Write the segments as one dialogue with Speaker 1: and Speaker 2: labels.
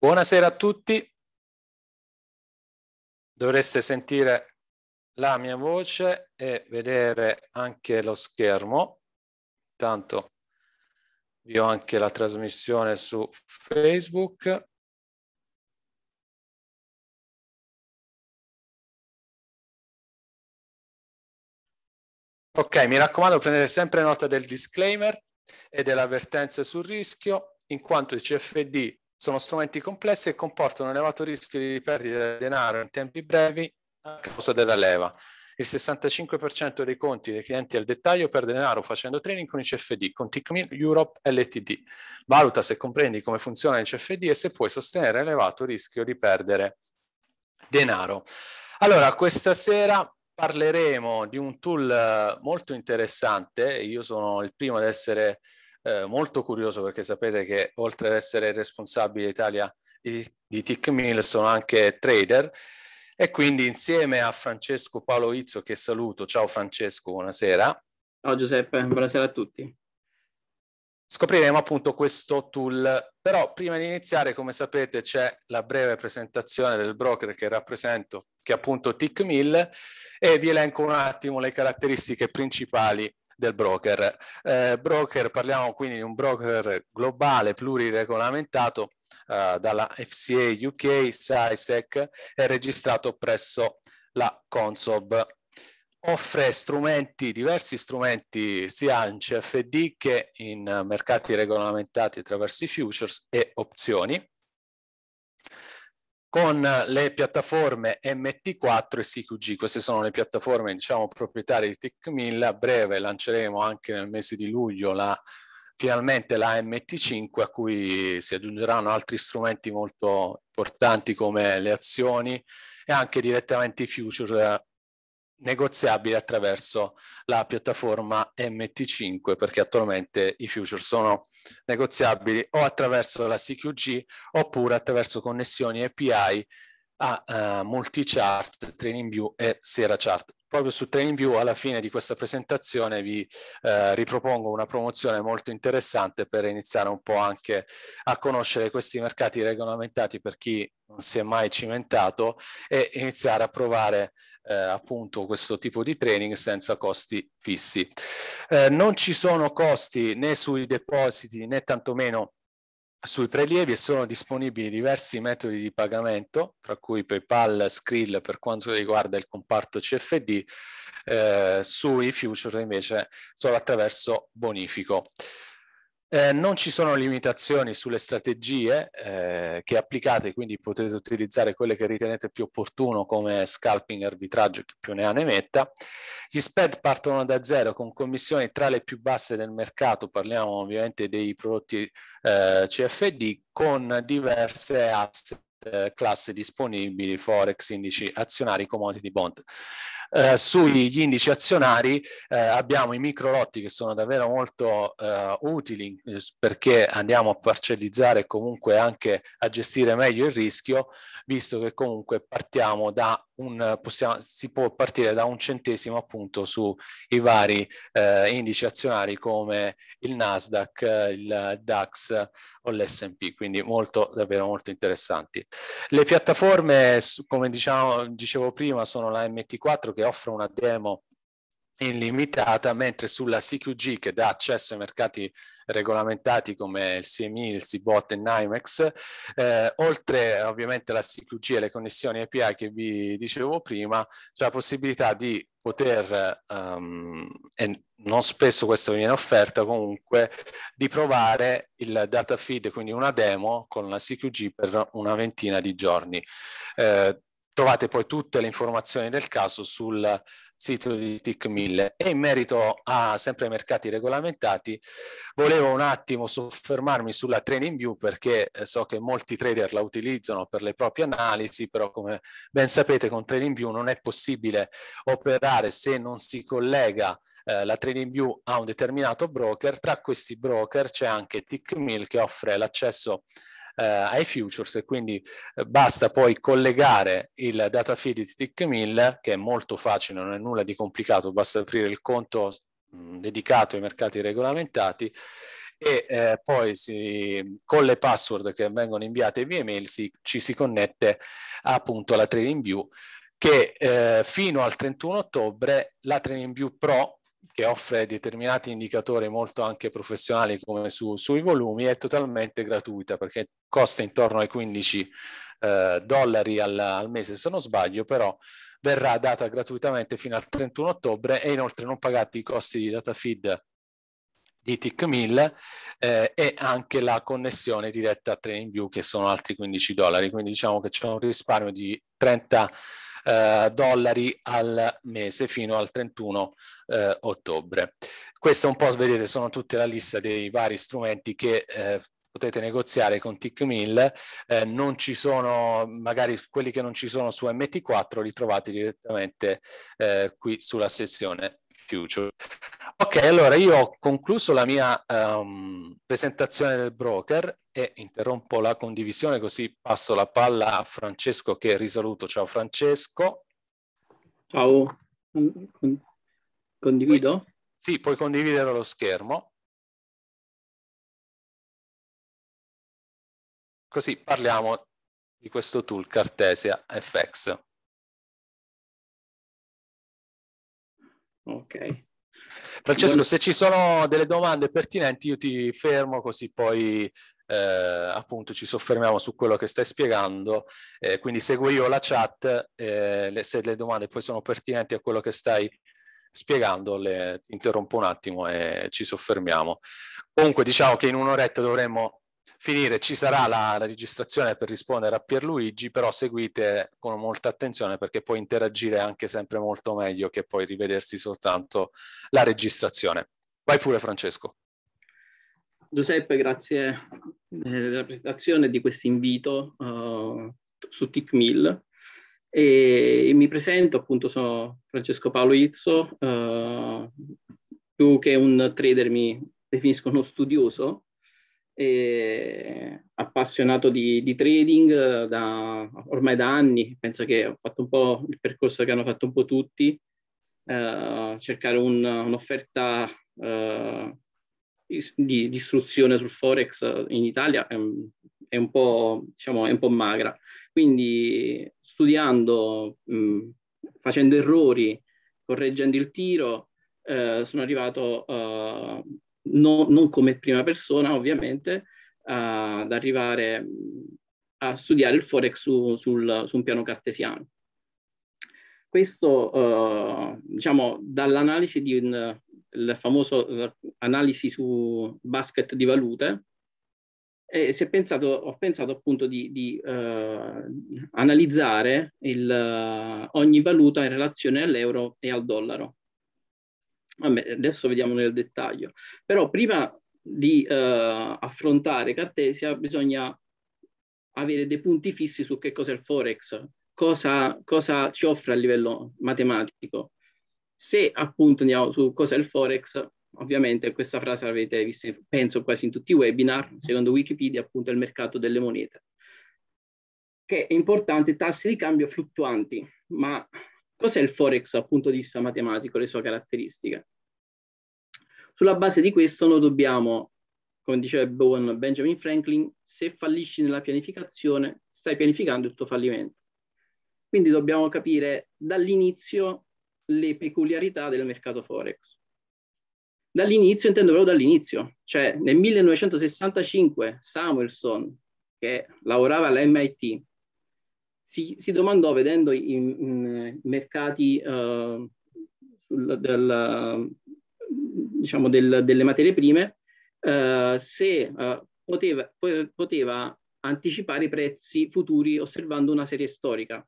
Speaker 1: Buonasera a tutti.
Speaker 2: Dovreste sentire la mia voce e vedere anche lo schermo. Intanto vi ho anche la trasmissione su
Speaker 1: Facebook.
Speaker 2: Ok, mi raccomando prendete sempre nota del disclaimer e dell'avvertenza sul rischio, in quanto il CFD sono strumenti complessi e comportano un elevato rischio di perdita di denaro in tempi brevi a causa della leva. Il 65% dei conti dei clienti al dettaglio perde denaro facendo trading con i CFD, con Tickmin Europe LTD. Valuta se comprendi come funziona il CFD e se puoi sostenere elevato rischio di perdere denaro. Allora, questa sera parleremo di un tool eh, molto interessante. Io sono il primo ad essere eh, molto curioso perché sapete che oltre ad essere responsabile Italia di, di Tic Mill sono anche trader e quindi insieme a Francesco Paolo Izzo che saluto, ciao Francesco, buonasera. Ciao Giuseppe, buonasera a tutti. Scopriremo appunto questo tool, però prima di iniziare, come sapete, c'è la breve presentazione del broker che rappresento, che è appunto TICMIL, e vi elenco un attimo le caratteristiche principali del broker. Eh, broker parliamo quindi di un broker globale pluriregolamentato eh, dalla FCA UK, SISEC, è registrato presso la Consob. Offre strumenti, diversi strumenti sia in CFD che in mercati regolamentati attraverso i futures e opzioni con le piattaforme MT4 e CQG. Queste sono le piattaforme diciamo, proprietarie di TechMill. A breve lanceremo anche nel mese di luglio la, finalmente la MT5 a cui si aggiungeranno altri strumenti molto importanti come le azioni e anche direttamente i future negoziabile attraverso la piattaforma MT5 perché attualmente i future sono negoziabili o attraverso la CQG oppure attraverso connessioni API a uh, MultiChart, TrainingView e SeraChart proprio su TrainView alla fine di questa presentazione vi eh, ripropongo una promozione molto interessante per iniziare un po' anche a conoscere questi mercati regolamentati per chi non si è mai cimentato e iniziare a provare eh, appunto questo tipo di training senza costi fissi. Eh, non ci sono costi né sui depositi né tantomeno sui prelievi sono disponibili diversi metodi di pagamento, tra cui PayPal, Skrill per quanto riguarda il comparto CFD, eh, sui future invece solo attraverso bonifico. Eh, non ci sono limitazioni sulle strategie eh, che applicate, quindi potete utilizzare quelle che ritenete più opportuno come scalping, arbitraggio, chi più ne ha ne metta. Gli spread partono da zero con commissioni tra le più basse del mercato, parliamo ovviamente dei prodotti eh, CFD, con diverse asset eh, classe disponibili, forex, indici azionari, commodity, bond. Eh, sugli indici azionari eh, abbiamo i micro lotti che sono davvero molto eh, utili eh, perché andiamo a parcellizzare e comunque anche a gestire meglio il rischio, visto che comunque partiamo da un, possiamo, si può partire da un centesimo appunto sui vari eh, indici azionari come il Nasdaq, il DAX o l'S&P, quindi molto davvero molto interessanti. Le piattaforme, come diciamo, dicevo prima, sono la MT4 che offre una demo illimitata, mentre sulla CQG che dà accesso ai mercati regolamentati come il CMI, il CBOT e NYMEX, eh, oltre ovviamente alla CQG e le connessioni API che vi dicevo prima, c'è la possibilità di poter, um, e non spesso questo viene offerto comunque, di provare il data feed, quindi una demo con la CQG per una ventina di giorni. Eh, Trovate poi tutte le informazioni del caso sul sito di TIC 1000. E in merito a sempre ai mercati regolamentati, volevo un attimo soffermarmi sulla Training View perché eh, so che molti trader la utilizzano per le proprie analisi, però come ben sapete con Training View non è possibile operare se non si collega eh, la trading view ha un determinato broker, tra questi broker c'è anche TickMill che offre l'accesso eh, ai futures e quindi eh, basta poi collegare il data feed di Tick Miller che è molto facile, non è nulla di complicato, basta aprire il conto mh, mm, dedicato ai mercati regolamentati e eh, poi si, con le password che vengono inviate via email si, ci si connette appunto alla Trading View che eh, fino al 31 ottobre la Training View Pro che offre determinati indicatori molto anche professionali come su, sui volumi, è totalmente gratuita perché costa intorno ai 15 eh, dollari al, al mese se non sbaglio, però verrà data gratuitamente fino al 31 ottobre e inoltre non pagati i costi di data feed di TIC 1000 eh, e anche la connessione diretta a TrainView che sono altri 15 dollari, quindi diciamo che c'è un risparmio di 30 dollari eh, dollari al mese fino al 31 eh, ottobre. Questo un po', vedete, sono tutta la lista dei vari strumenti che eh, potete negoziare con TICMIL, eh, non ci sono, magari quelli che non ci sono su MT4 li trovate direttamente eh, qui sulla sezione Future. Ok, allora io ho concluso la mia um, presentazione del broker e interrompo la condivisione così passo la palla a Francesco che risaluto. Ciao Francesco. Ciao, condivido?
Speaker 1: Puoi, sì, puoi condividere lo schermo. Così parliamo di questo tool Cartesia FX.
Speaker 2: Ok. Francesco, se ci sono delle domande pertinenti io ti fermo così poi eh, appunto ci soffermiamo su quello che stai spiegando, eh, quindi seguo io la chat, eh, le, se le domande poi sono pertinenti a quello che stai spiegando, le interrompo un attimo e ci soffermiamo. Comunque diciamo che in un'oretta dovremmo finire. Ci sarà la, la, registrazione per rispondere a Pierluigi, però seguite con molta attenzione perché può interagire anche sempre molto meglio che poi rivedersi soltanto la registrazione. Vai pure Francesco.
Speaker 3: Giuseppe, grazie eh, della presentazione di questo invito uh, su TICMIL. E mi presento, appunto, sono Francesco Paolo Izzo, uh, più che un trader mi definisco uno studioso appassionato di, di trading eh, da, ormai da anni, penso che ho fatto un po' il percorso che hanno fatto un po' tutti, eh, cercare un, un'offerta eh, di, di, istruzione sul Forex in Italia è, è, un, po', diciamo, è un, po', magra. Quindi studiando, mh, mm, facendo errori, correggendo il tiro, eh, sono arrivato eh, no, non come prima persona ovviamente, uh, ad arrivare a studiare il forex su, sul, su un piano cartesiano. Questo, uh, diciamo, dall'analisi di un il famoso eh, analisi su basket di valute, e si è pensato, ho pensato appunto di, di uh, analizzare il, uh, ogni valuta in relazione all'euro e al dollaro. Vabbè, adesso vediamo nel dettaglio. Però prima di eh, affrontare Cartesia bisogna avere dei punti fissi su che cos'è il Forex, cosa, cosa ci offre a livello matematico. Se appunto andiamo su cos'è il Forex, ovviamente questa frase l'avete vista, penso, quasi in tutti i webinar, secondo Wikipedia appunto è il mercato delle monete, che è importante, tassi di cambio fluttuanti, ma Cos'è il Forex dal punto di vista matematico, le sue caratteristiche? Sulla base di questo noi dobbiamo, come diceva Bowen Benjamin Franklin, se fallisci nella pianificazione, stai pianificando il tuo fallimento. Quindi dobbiamo capire dall'inizio le peculiarità del mercato Forex. Dall'inizio, intendo proprio dall'inizio, cioè nel 1965 Samuelson, che lavorava alla MIT, si, si domandò vedendo i, eh, mercati uh, del, diciamo del, delle materie prime uh, se uh, poteva, poteva anticipare i prezzi futuri osservando una serie storica.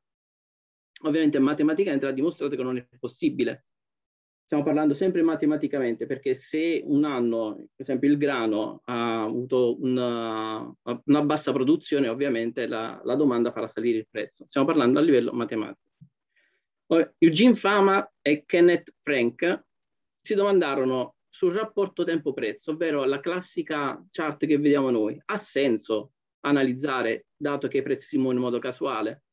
Speaker 3: Ovviamente matematicamente ha dimostrato che non è possibile, stiamo parlando sempre matematicamente, perché se un anno, per esempio il grano, ha avuto una, uh, una bassa produzione, ovviamente la, la, domanda farà salire il prezzo. Stiamo parlando a livello matematico. Eugene Fama e Kenneth Frank si domandarono sul rapporto tempo-prezzo, ovvero la classica chart che vediamo noi. Ha senso analizzare, dato che i prezzi si muovono in modo casuale?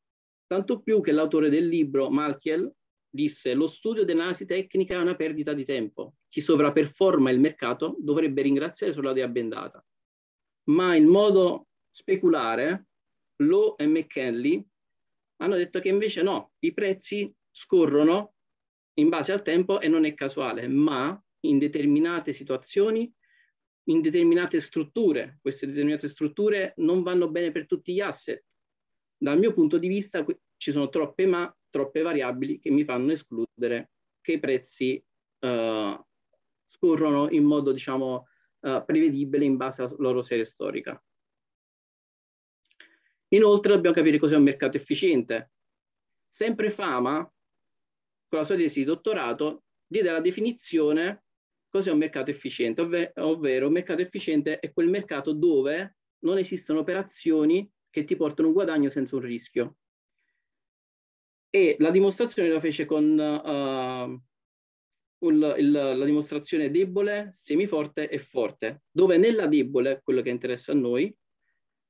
Speaker 3: Tanto più che l'autore del libro, Malkiel, disse lo studio dell'analisi tecnica è una perdita di tempo. Chi sovraperforma il mercato dovrebbe ringraziare sulla dea bendata. Ma in modo speculare, Lowe e McKinley hanno detto che invece no, i prezzi scorrono in base al tempo e non è casuale, ma in determinate situazioni, in determinate strutture, queste determinate strutture non vanno bene per tutti gli asset. Dal mio punto di vista ci sono troppe ma troppe variabili che mi fanno escludere che i prezzi eh, scorrono in modo, diciamo, eh, prevedibile in base alla loro serie storica. Inoltre dobbiamo capire cos'è un mercato efficiente. Sempre Fama, con la sua tesi di dottorato, diede la definizione cos'è un mercato efficiente, ovve ovvero un mercato efficiente è quel mercato dove non esistono operazioni che ti portano un guadagno senza un rischio e la dimostrazione la fece con ehm, uh, il, il, la dimostrazione debole, semiforte e forte, dove nella debole, quello che interessa a noi,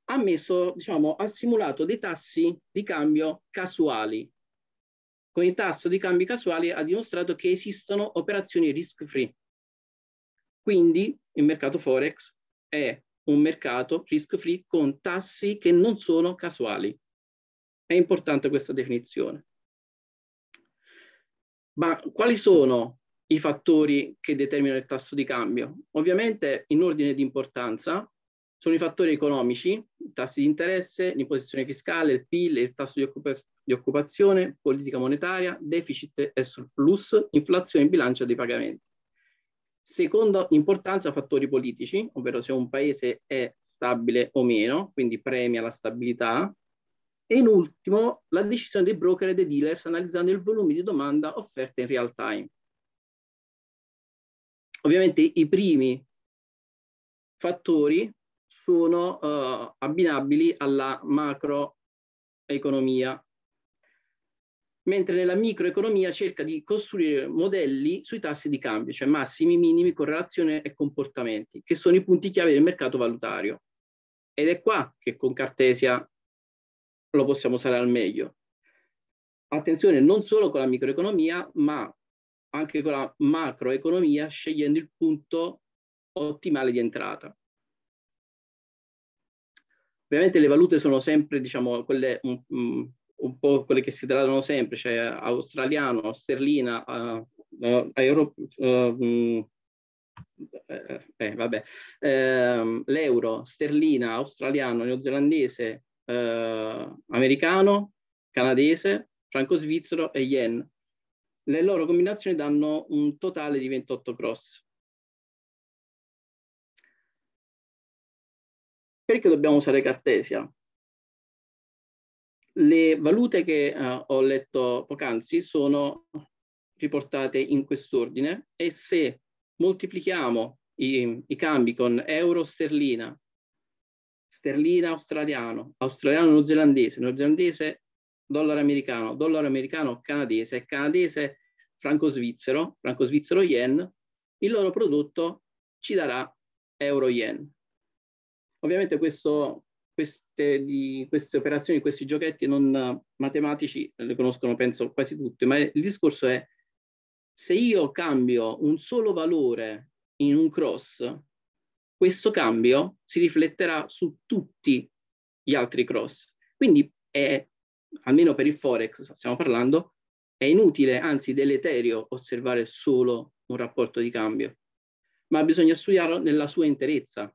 Speaker 3: ha messo, diciamo, ha simulato dei tassi di cambio casuali. Con il tasso di cambi casuali ha dimostrato che esistono operazioni risk free. Quindi il mercato Forex è un mercato risk free con tassi che non sono casuali. È importante questa definizione. Ma quali sono i fattori che determinano il tasso di cambio? Ovviamente in ordine di importanza sono i fattori economici, i tassi di interesse, l'imposizione fiscale, il PIL, il tasso di, occupa di occupazione, politica monetaria, deficit e surplus, inflazione e bilancia dei pagamenti. Seconda importanza fattori politici, ovvero se un paese è stabile o meno, quindi premia la stabilità, e in ultimo, la decisione dei broker e dei dealers analizzando il volume di domanda offerta in real time. Ovviamente i primi fattori sono uh, abbinabili alla macroeconomia, mentre nella microeconomia cerca di costruire modelli sui tassi di cambio, cioè massimi, minimi, correlazione e comportamenti, che sono i punti chiave del mercato valutario. Ed è qua che con Cartesia lo possiamo usare al meglio. Attenzione, non solo con la microeconomia, ma anche con la macroeconomia, scegliendo il punto ottimale di entrata. Ovviamente le valute sono sempre, diciamo, quelle un, mm, un po' quelle che si tradano sempre, cioè australiano, sterlina, uh, uh, euro, uh, eh, vabbè, ehm, l'euro, sterlina, australiano, neozelandese, eh, americano, canadese, franco-svizzero e yen. Le loro combinazioni danno un totale di 28
Speaker 1: cross. Perché
Speaker 3: dobbiamo usare Cartesia? Le valute che eh, ho letto poc'anzi sono riportate in quest'ordine e se moltiplichiamo i, i cambi con euro sterlina sterlina australiano, australiano neozelandese, neozelandese dollaro americano, dollaro americano canadese, canadese franco svizzero, franco svizzero yen, il loro prodotto ci darà euro yen. Ovviamente questo, queste, di, queste operazioni, questi giochetti non matematici le conoscono penso quasi tutti, ma il discorso è se io cambio un solo valore in un cross, questo cambio si rifletterà su tutti gli altri cross. Quindi è, almeno per il Forex stiamo parlando, è inutile, anzi deleterio, osservare solo un rapporto di cambio, ma bisogna studiarlo nella sua interezza,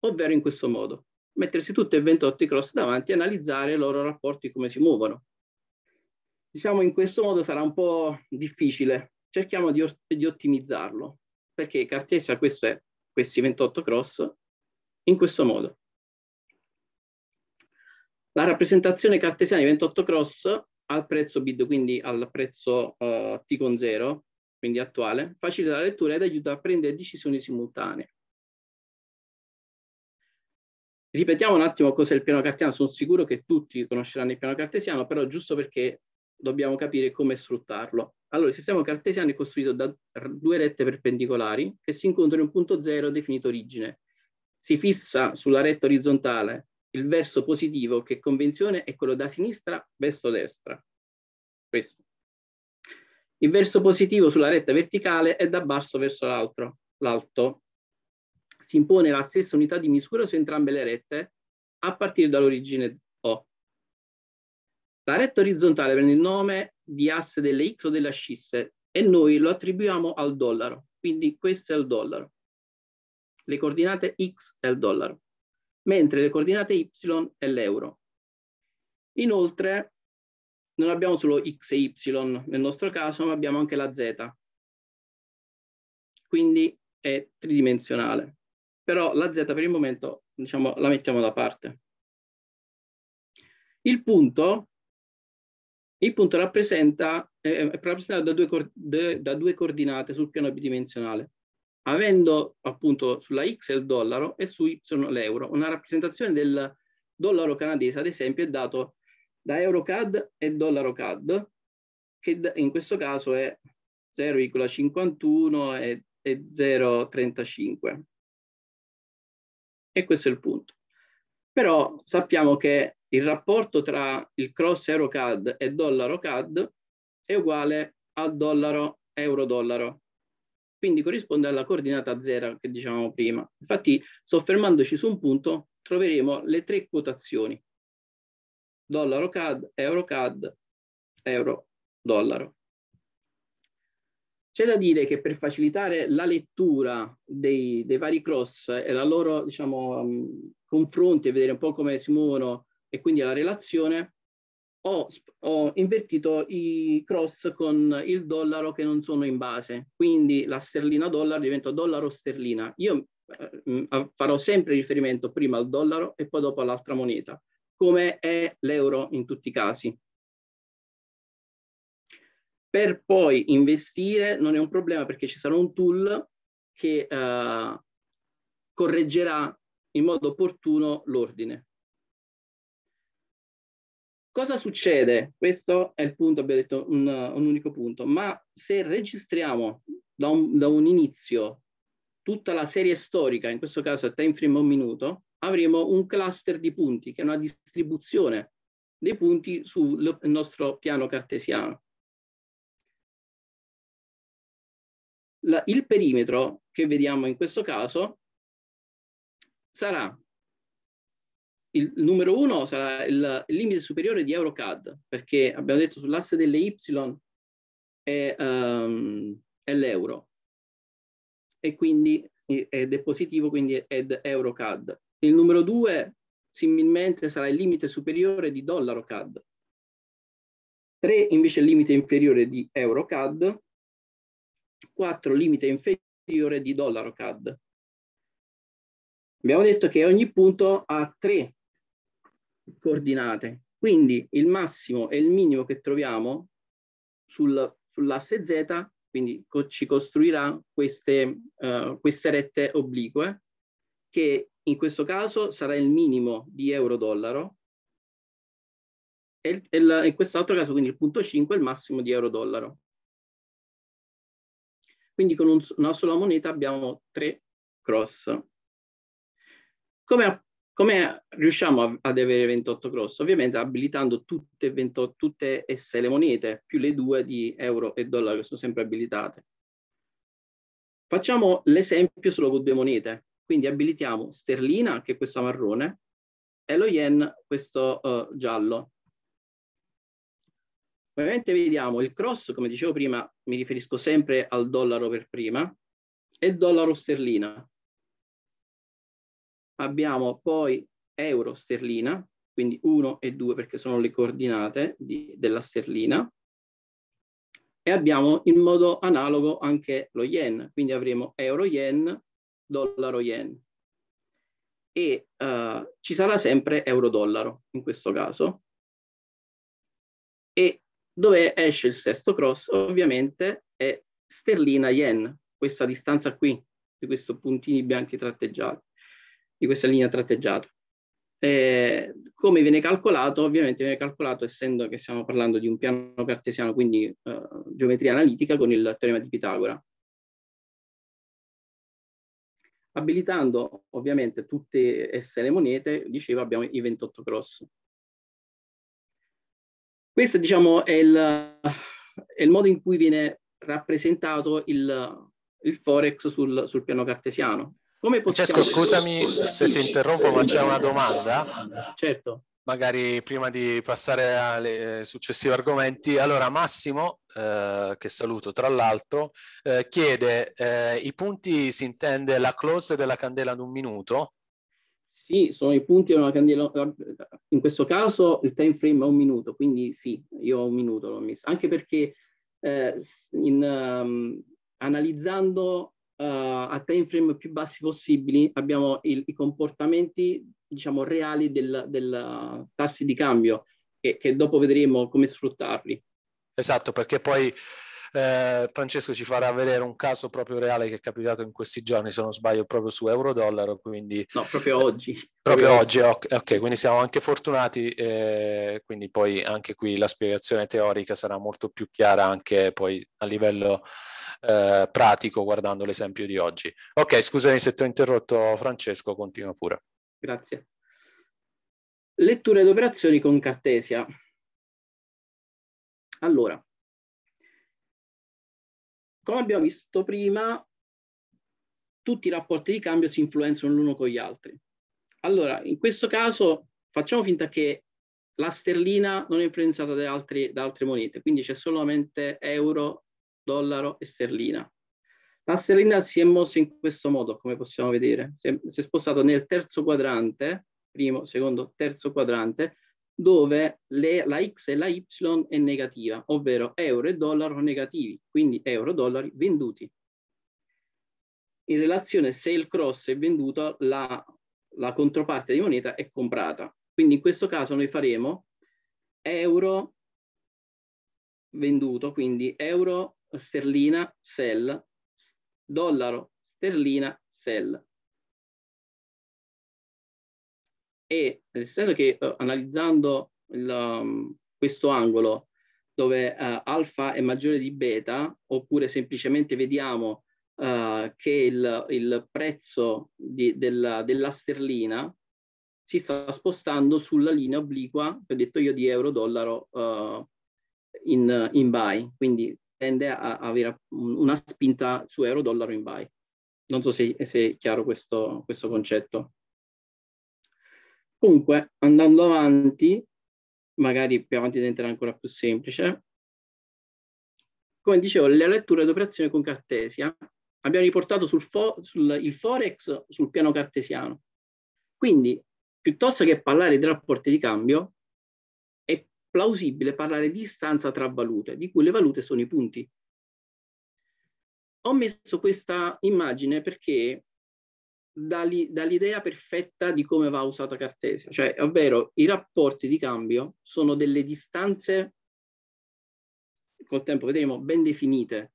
Speaker 3: ovvero in questo modo, mettersi tutti e 28 i cross davanti e analizzare i loro rapporti, come si muovono. Diciamo in questo modo sarà un po' difficile, cerchiamo di, di ottimizzarlo, perché Cartesia questo è questi 28 cross in questo modo. La rappresentazione cartesiana di 28 cross al prezzo bid, quindi al prezzo uh, T con 0, quindi attuale, facilita la lettura ed aiuta a prendere decisioni simultanee. Ripetiamo un attimo cos'è il piano cartesiano, sono sicuro che tutti conosceranno il piano cartesiano, però giusto perché dobbiamo capire come sfruttarlo. Allora, il sistema cartesiano è costruito da due rette perpendicolari che si incontrano in un punto zero definito origine. Si fissa sulla retta orizzontale il verso positivo che convenzione è quello da sinistra verso destra. Questo. Il verso positivo sulla retta verticale è da basso verso l'alto. Si impone la stessa unità di misura su entrambe le rette a partire dall'origine la retta orizzontale prende il nome di asse delle X o delle ascisse e noi lo attribuiamo al dollaro. Quindi questo è il dollaro. Le coordinate X è il dollaro, mentre le coordinate Y è l'euro. Inoltre non abbiamo solo X e Y nel nostro caso, ma abbiamo anche la Z. Quindi è tridimensionale. Però la Z per il momento diciamo, la mettiamo da parte. Il punto il punto rappresenta, eh, eh, è rappresentato da due, de, da due coordinate sul piano bidimensionale, avendo appunto sulla X il dollaro e su Y l'euro. Una rappresentazione del dollaro canadese, ad esempio, è dato da EuroCAD e dollaro CAD, che in questo caso è 0,51 e, e 0,35. E questo è il punto. Però sappiamo che il rapporto tra il cross euro CAD e dollaro CAD è uguale al dollaro euro dollaro. Quindi corrisponde alla coordinata zero che dicevamo prima. Infatti, soffermandoci su un punto, troveremo le tre quotazioni. Dollaro CAD, euro CAD, euro dollaro. C'è da dire che per facilitare la lettura dei, dei vari cross e la loro diciamo, confronti e vedere un po' come si muovono e quindi la relazione, ho, ho invertito i cross con il dollaro che non sono in base, quindi la sterlina dollaro diventa dollaro sterlina. Io eh, mm, farò sempre riferimento prima al dollaro e poi dopo all'altra moneta, come è l'euro in tutti i casi. Per poi investire non è un problema perché ci sarà un tool che eh, correggerà in modo opportuno l'ordine. Cosa succede? Questo è il punto, abbiamo detto un, un unico punto, ma se registriamo da un, da un, inizio tutta la serie storica, in questo caso a time frame un minuto, avremo un cluster di punti, che è una distribuzione dei punti sul nostro piano cartesiano. La, il perimetro che vediamo in questo caso sarà il numero uno sarà il, il limite superiore di EuroCAD, perché abbiamo detto sull'asse delle Y è, um, è l'euro e quindi ed è positivo, quindi è EuroCAD. Il numero due similmente sarà il limite superiore di dollaro CAD. 3 invece il limite inferiore di euro CAD. 4 limite inferiore di dollaro CAD. Abbiamo detto che ogni punto ha 3 coordinate. Quindi il massimo e il minimo che troviamo sul, sull'asse Z, quindi co ci costruirà queste, uh, queste rette oblique, che in questo caso sarà il minimo di euro-dollaro, e, il, in quest'altro caso quindi il punto 5 è il massimo di euro-dollaro. Quindi con un, una sola moneta abbiamo tre cross. Come come riusciamo a, ad avere 28 cross? Ovviamente abilitando tutte, e 28, tutte esse le monete, più le due di euro e dollaro che sono sempre abilitate. Facciamo l'esempio solo con due monete, quindi abilitiamo sterlina, che è questa marrone, e lo yen, questo uh, giallo. Ovviamente vediamo il cross, come dicevo prima, mi riferisco sempre al dollaro per prima, e dollaro sterlina abbiamo poi euro sterlina, quindi 1 e 2 perché sono le coordinate di, della sterlina, e abbiamo in modo analogo anche lo yen, quindi avremo euro yen, dollaro yen. E uh, ci sarà sempre euro dollaro in questo caso. E dove esce il sesto cross ovviamente è sterlina yen, questa distanza qui, di questi puntini bianchi tratteggiati di questa linea tratteggiata. Eh, come viene calcolato? Ovviamente viene calcolato essendo che stiamo parlando di un piano cartesiano, quindi eh, geometria analitica con il teorema di Pitagora. Abilitando ovviamente tutte esse le monete, dicevo abbiamo i 28 cross. Questo diciamo è il, è il modo in cui viene rappresentato il, il forex sul, sul piano cartesiano come possiamo... Francesco, scusami se ti interrompo, ma c'è una domanda.
Speaker 2: Certo. Magari prima di passare ai eh, successivi argomenti. Allora, Massimo, eh, che saluto tra l'altro, eh, chiede
Speaker 3: eh, i punti si intende la close della candela ad un minuto? Sì, sono i punti della candela. In questo caso il time frame è un minuto, quindi sì, io ho un minuto l'ho messo. Anche perché eh, in, um, analizzando uh, a time frame più bassi possibili abbiamo il, i comportamenti diciamo reali del, del uh, tassi di cambio che, che dopo vedremo come sfruttarli. Esatto, perché poi eh, Francesco ci farà vedere un caso proprio
Speaker 2: reale che è capitato in questi giorni, se non sbaglio, proprio su euro-dollaro. Quindi...
Speaker 3: No, proprio oggi. Proprio, proprio oggi,
Speaker 2: okay, ok, quindi siamo anche fortunati, eh, quindi poi anche qui la spiegazione teorica sarà molto più chiara anche poi a livello eh, pratico guardando l'esempio di oggi. Ok, scusami se ti ho interrotto Francesco, continua pure.
Speaker 3: Grazie. Lettura ed operazioni con Cartesia. Allora, come abbiamo visto prima, tutti i rapporti di cambio si influenzano l'uno con gli altri. Allora, in questo caso facciamo finta che la sterlina non è influenzata da, altri, da altre monete, quindi c'è solamente euro, dollaro e sterlina. La sterlina si è mossa in questo modo, come possiamo vedere, si è, si è spostata nel terzo quadrante, primo, secondo, terzo quadrante, dove le, la X e la Y è negativa, ovvero euro e dollaro negativi, quindi euro-dollari venduti. In relazione se il cross è venduto, la, la controparte di moneta è comprata. Quindi in questo caso noi faremo euro venduto, quindi euro sterlina sell, dollaro sterlina sell. E essendo che uh, analizzando il, um, questo angolo dove uh, alfa è maggiore di beta, oppure semplicemente vediamo uh, che il, il prezzo di, della, della sterlina si sta spostando sulla linea obliqua, che ho detto io, di euro-dollaro uh, in, in buy, quindi tende a, a avere una spinta su euro-dollaro in buy. Non so se, se è chiaro questo, questo concetto. Comunque, andando avanti, magari più avanti diventerà ancora più semplice. Come dicevo, la lettura ed operazione con Cartesia. Abbiamo riportato sul, fo sul il Forex sul piano cartesiano. Quindi, piuttosto che parlare di rapporti di cambio, è plausibile parlare di distanza tra valute, di cui le valute sono i punti. Ho messo questa immagine perché dall'idea perfetta di come va usata Cartesia, cioè ovvero i rapporti di cambio sono delle distanze, col tempo vedremo, ben definite,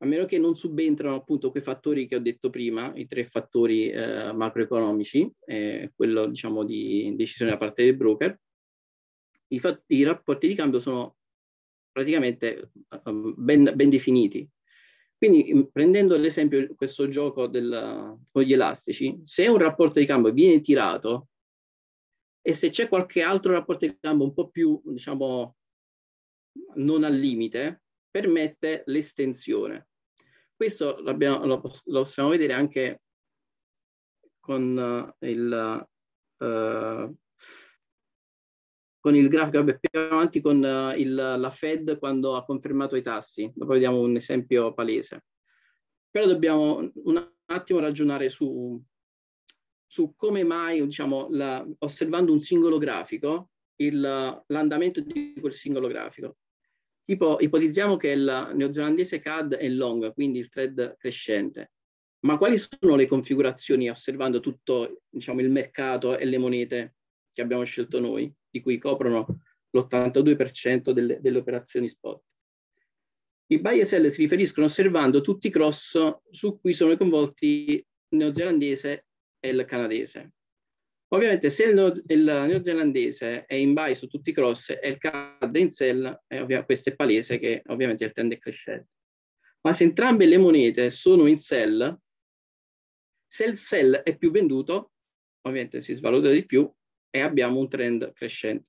Speaker 3: a meno che non subentrano appunto quei fattori che ho detto prima, i tre fattori eh, macroeconomici, eh, quello diciamo di decisione da parte del broker, i, fat- i rapporti di cambio sono praticamente eh, ben, ben definiti, quindi mm, prendendo l'esempio esempio questo gioco del, con gli elastici, se un rapporto di campo viene tirato e se c'è qualche altro rapporto di campo un po' più, diciamo, non al limite, permette l'estensione. Questo lo, possiamo vedere anche con eh, il, eh, con il grafico, vabbè, più avanti con eh, il, la Fed quando ha confermato i tassi, dopo vediamo un esempio palese. Però dobbiamo un attimo ragionare su, su come mai, diciamo, la, osservando un singolo grafico, l'andamento di quel singolo grafico. Tipo, ipotizziamo che il neozelandese CAD è long, quindi il thread crescente. Ma quali sono le configurazioni osservando tutto diciamo, il mercato e le monete che abbiamo scelto noi? di cui coprono l'82% delle, delle, operazioni spot. I buy e sell si riferiscono osservando tutti i cross su cui sono coinvolti il neozelandese e il canadese. Ovviamente se il, neozelandese è in buy su tutti i cross e il cade in sell, è questo è palese che ovviamente il trend è crescente. Ma se entrambe le monete sono in sell, se il sell è più venduto, ovviamente si svaluta di più, e abbiamo un trend crescente.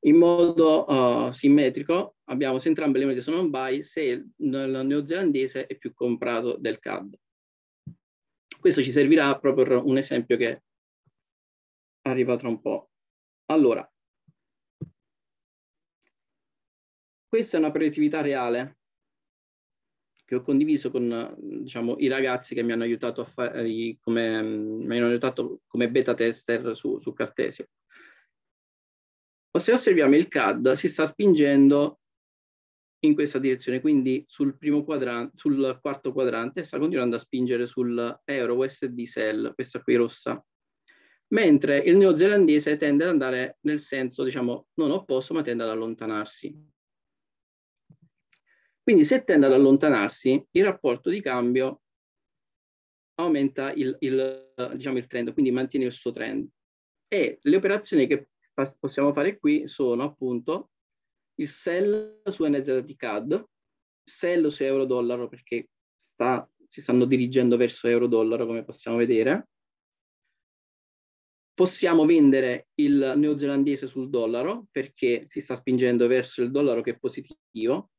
Speaker 3: In modo uh, simmetrico abbiamo se entrambe le monete sono in buy se il neozelandese è più comprato del CAD. Questo ci servirà proprio per un esempio che arriva tra un po'. Allora, questa è una proiettività reale che ho condiviso con diciamo, i ragazzi che mi hanno aiutato, fare, come, mi hanno aiutato come, beta tester su, su Cartesio. Se osserviamo il CAD si sta spingendo in questa direzione, quindi sul, primo quadrante, sul quarto quadrante sta continuando a spingere sul Euro USD Cell, questa qui rossa, mentre il neozelandese tende ad andare nel senso, diciamo, non opposto, ma tende ad allontanarsi. Quindi se tende ad allontanarsi, il rapporto di cambio aumenta il, il, diciamo, il trend, quindi mantiene il suo trend. E le operazioni che fa, possiamo fare qui sono appunto il sell su NZD CAD, sell su euro-dollaro perché sta, si stanno dirigendo verso euro-dollaro come possiamo vedere. Possiamo vendere il neozelandese sul dollaro perché si sta spingendo verso il dollaro che è positivo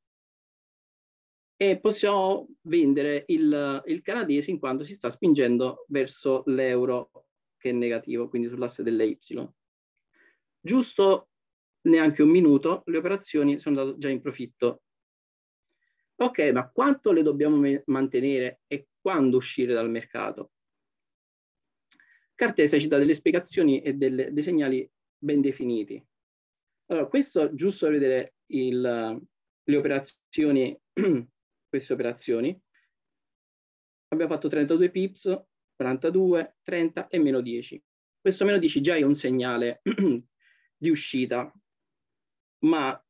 Speaker 3: e possiamo vendere il, il canadese in quanto si sta spingendo verso l'euro che è negativo, quindi sull'asse delle Y. Giusto neanche un minuto, le operazioni sono andate già in profitto. Ok, ma quanto le dobbiamo mantenere e quando uscire dal mercato? Cartese ci dà delle spiegazioni e delle, dei segnali ben definiti. Allora, questo giusto per vedere il, le operazioni queste operazioni, abbiamo fatto 32 pips, 42, 30 e meno 10. Questo meno 10 già è un segnale di uscita, ma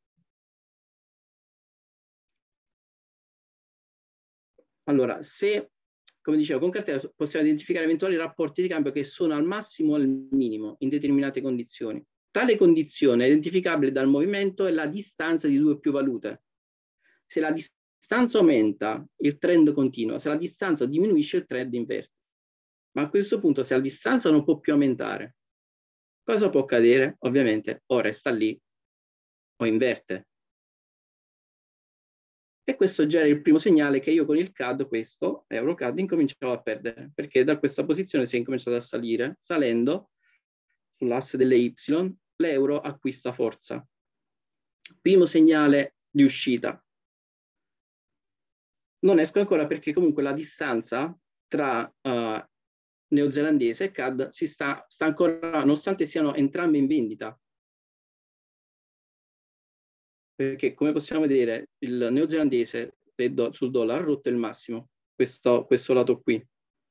Speaker 3: allora se, come dicevo, con cartella possiamo identificare eventuali rapporti di cambio che sono al massimo o al minimo in determinate condizioni. Tale condizione identificabile dal movimento è la distanza di due o più valute. Se la distanza distanza aumenta, il trend continua, se la distanza diminuisce il trend inverte. Ma a questo punto se la distanza non può più aumentare, cosa può accadere? Ovviamente o resta lì o inverte. E questo già era il primo segnale che io con il CAD, questo, EuroCAD, incominciavo a perdere, perché da questa posizione si è incominciato a salire, salendo sull'asse delle Y, l'euro acquista forza. Primo segnale di uscita, non esco ancora perché comunque la distanza tra uh, neozelandese e CAD si sta, sta ancora, nonostante siano entrambi in vendita. Perché come possiamo vedere, il neozelandese do, sul dollaro ha rotto il massimo, questo, questo lato qui,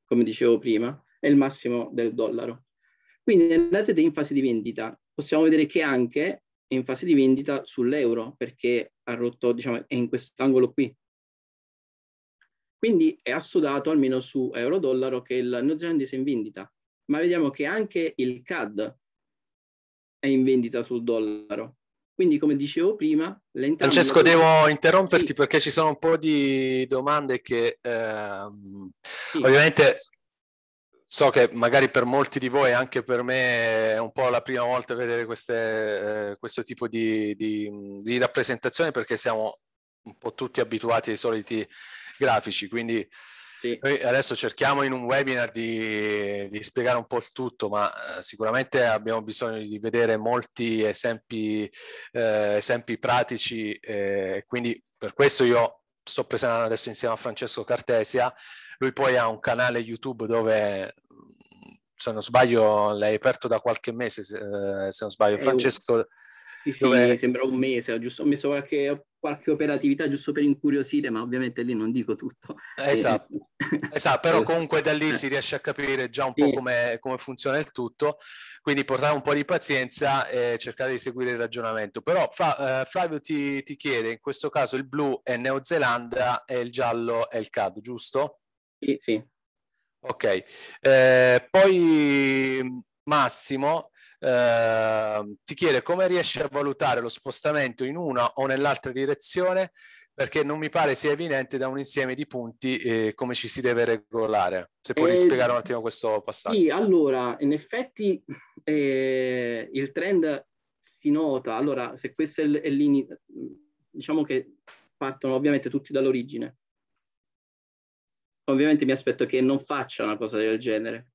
Speaker 3: come dicevo prima, è il massimo del dollaro. Quindi andate in fase di vendita possiamo vedere che anche in fase di vendita sull'euro, perché ha rotto, diciamo, è in quest'angolo qui, quindi è assodato almeno su euro-dollaro che il neozelandese è in vendita. Ma vediamo che anche il CAD è in vendita sul dollaro. Quindi, come dicevo prima, Francesco, devo
Speaker 2: interromperti sì. perché ci sono un po' di domande che ehm, sì. ovviamente so che magari per molti di voi, anche per me, è un po' la prima volta vedere queste, eh, questo tipo di, di, di rappresentazione perché siamo un po' tutti abituati ai soliti grafici, quindi sì. adesso cerchiamo in un webinar di, di, spiegare un po' il tutto, ma eh, sicuramente abbiamo bisogno di vedere molti esempi, eh, esempi pratici, eh, quindi per questo io sto presentando adesso insieme a Francesco Cartesia, lui poi ha un canale YouTube dove mm, se non sbaglio
Speaker 3: l'hai aperto da qualche mese, se eh, non sbaglio Francesco... Sì, sì, dove... sembra un mese, giusto, ho messo qualche, qualche, operatività giusto per incuriosire, ma ovviamente lì non dico tutto. Eh, esatto, eh, esatto però eh. comunque da lì si riesce a capire già un po' come, come funziona il
Speaker 2: tutto, quindi portare un po' di pazienza e cercare di seguire il ragionamento. Però Fra, eh, Flavio ti, ti, chiede, in questo caso il blu è Neozelanda e il giallo è il CAD, giusto? Sì, sì. Ok, eh, poi Massimo Ehm, ti chiede come riesci a valutare lo spostamento in una o nell'altra direzione perché non mi pare sia evidente da un insieme di punti eh, come ci si deve regolare. Se puoi eh, spiegare un attimo questo passaggio. Sì,
Speaker 3: allora, in effetti eh, il trend si nota. Allora, se questo è l'inizio, diciamo che partono ovviamente tutti dall'origine. Ovviamente mi aspetto che non faccia una cosa del genere,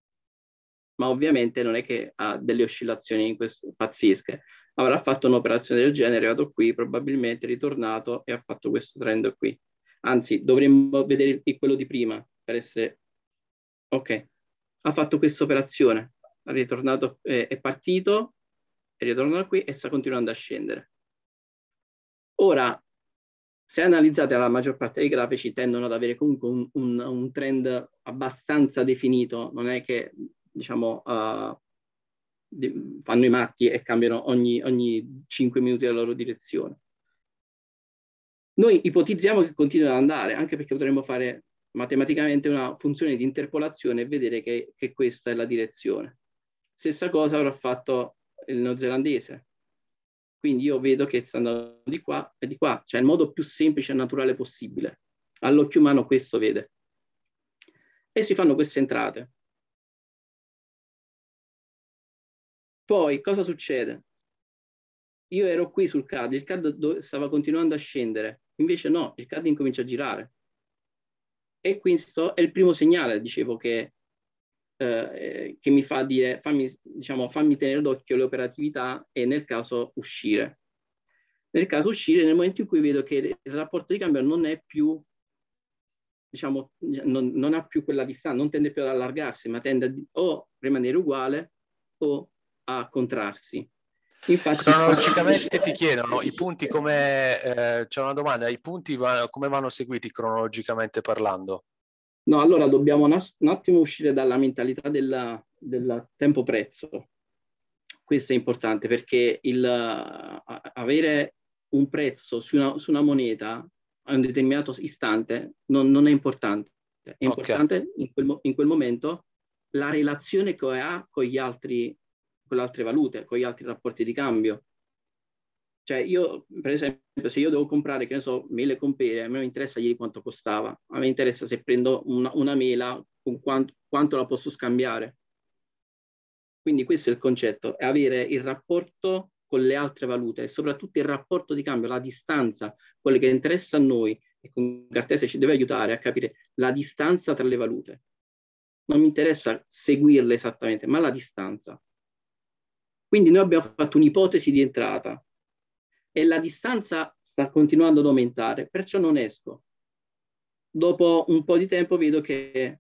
Speaker 3: ma ovviamente non è che ha delle oscillazioni in questo, pazzesche. Avrà fatto un'operazione del genere, è arrivato qui, probabilmente è ritornato e ha fatto questo trend qui. Anzi, dovremmo vedere quello di prima per essere... Ok, ha fatto questa operazione, è ritornato, eh, è partito, è ritornato qui e sta continuando a scendere. Ora, se analizzate la maggior parte dei grafici tendono ad avere comunque un, un, un trend abbastanza definito, non è che diciamo, uh, di, fanno i matti e cambiano ogni, ogni 5 minuti la loro direzione. Noi ipotizziamo che continuino ad andare, anche perché potremmo fare matematicamente una funzione di interpolazione e vedere che, che questa è la direzione. Stessa cosa avrà fatto il neozelandese. Quindi io vedo che sta andando di qua e di qua, cioè il modo più semplice e naturale possibile. All'occhio umano questo vede. E si fanno queste entrate. Poi cosa succede? Io ero qui sul CAD, il CAD stava continuando a scendere, invece no, il CAD incomincia a girare. E questo è il primo segnale, dicevo, che, eh, eh, che mi fa dire, fammi, diciamo, fammi tenere d'occhio le operatività e nel caso uscire. Nel caso uscire, nel momento in cui vedo che il rapporto di cambio non è più diciamo, non, non, ha più quella distanza, non tende più ad allargarsi, ma tende a, o rimanere uguale o a contrarsi. Infatti, cronologicamente ti chiedono i punti
Speaker 2: come eh, c'è una domanda, i punti va, come vanno seguiti cronologicamente parlando?
Speaker 3: No, allora dobbiamo un, un attimo uscire dalla mentalità del tempo prezzo. Questo è importante perché il, a, avere un prezzo su una, su una, moneta a un determinato istante non, non è importante. È importante okay. in, quel, in quel momento la relazione che ha con gli altri con le altre valute, con gli altri rapporti di cambio. Cioè io, per esempio, se io devo comprare, che ne so, mele con pere, a me non interessa ieri quanto costava, a me interessa se prendo una, una mela, con quanto, quanto la posso scambiare. Quindi questo è il concetto, è avere il rapporto con le altre valute e soprattutto il rapporto di cambio, la distanza, quello che interessa a noi e con Cartese ci deve aiutare a capire la distanza tra le valute. Non mi interessa seguirle esattamente, ma la distanza. Quindi noi abbiamo fatto un'ipotesi di entrata e la distanza sta continuando ad aumentare, perciò non esco. Dopo un po' di tempo vedo che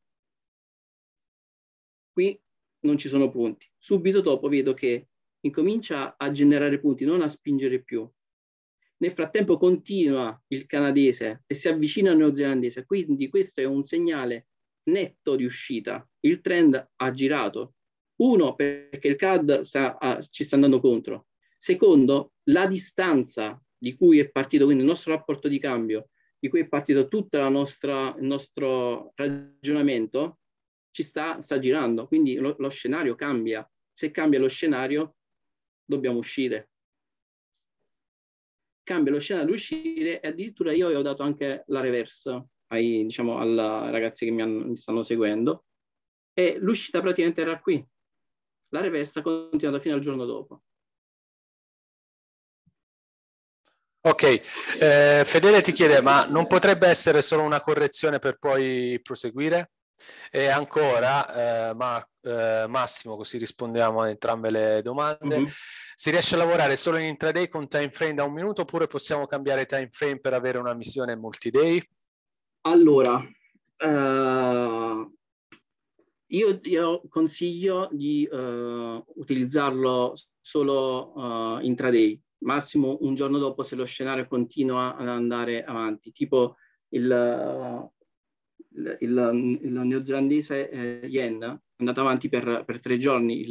Speaker 3: qui non ci sono punti. Subito dopo vedo che incomincia a generare punti, non a spingere più. Nel frattempo continua il canadese e si avvicina al neozelandese, quindi questo è un segnale netto di uscita. Il trend ha girato, uno, perché il CAD sta, ah, ci sta andando contro. Secondo, la distanza di cui è partito, quindi il nostro rapporto di cambio, di cui è partito tutto il nostro ragionamento, ci sta, sta girando. Quindi lo, lo scenario cambia. Se cambia lo scenario, dobbiamo uscire cambia lo scenario di uscire e addirittura io ho dato anche la reverse ai, diciamo, alla ragazzi che mi, hanno, mi stanno seguendo e l'uscita praticamente era qui la reversa continuata fino al giorno dopo.
Speaker 2: Ok, eh, Fedele ti chiede, ma non potrebbe essere solo una correzione per poi proseguire? E ancora, eh, ma, eh, Massimo, così rispondiamo a entrambe le domande, mm-hmm. si riesce a lavorare solo in intraday con time frame da un minuto oppure possiamo cambiare time frame per avere una missione multi-day?
Speaker 3: Allora, eh, io, io consiglio di uh, utilizzarlo solo uh, intraday, massimo un giorno dopo se lo scenario continua ad andare avanti, tipo il, il, il, il neozelandese eh, yen è andato avanti per, per tre giorni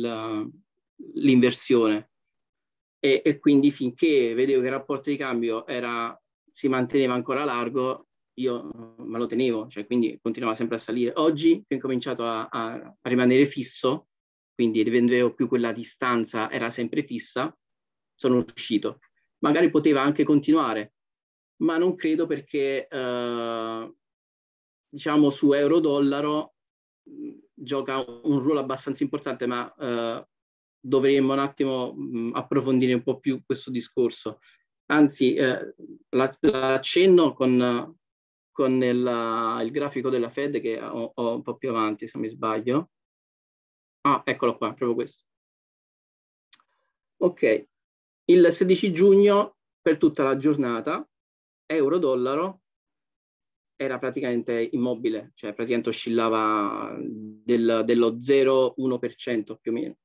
Speaker 3: l'inversione e, e, quindi finché vedevo che il rapporto di cambio era, si manteneva ancora largo io mm, me lo tenevo, cioè, quindi continuava sempre a salire. Oggi ho incominciato a, a, a rimanere fisso, quindi rivendevo più quella distanza, era sempre fissa, sono uscito. Magari poteva anche continuare, ma non credo perché, eh, diciamo, su euro-dollaro mm, gioca un ruolo abbastanza importante, ma eh, dovremmo un attimo mh, mm, approfondire un po' più questo discorso. Anzi, eh, l'accenno con con il, il grafico della Fed che ho, ho, un po' più avanti, se mi sbaglio. Ah, eccolo qua, proprio questo. Ok, il 16 giugno per tutta la giornata euro-dollaro era praticamente immobile, cioè praticamente oscillava del, dello 0,1% più o meno.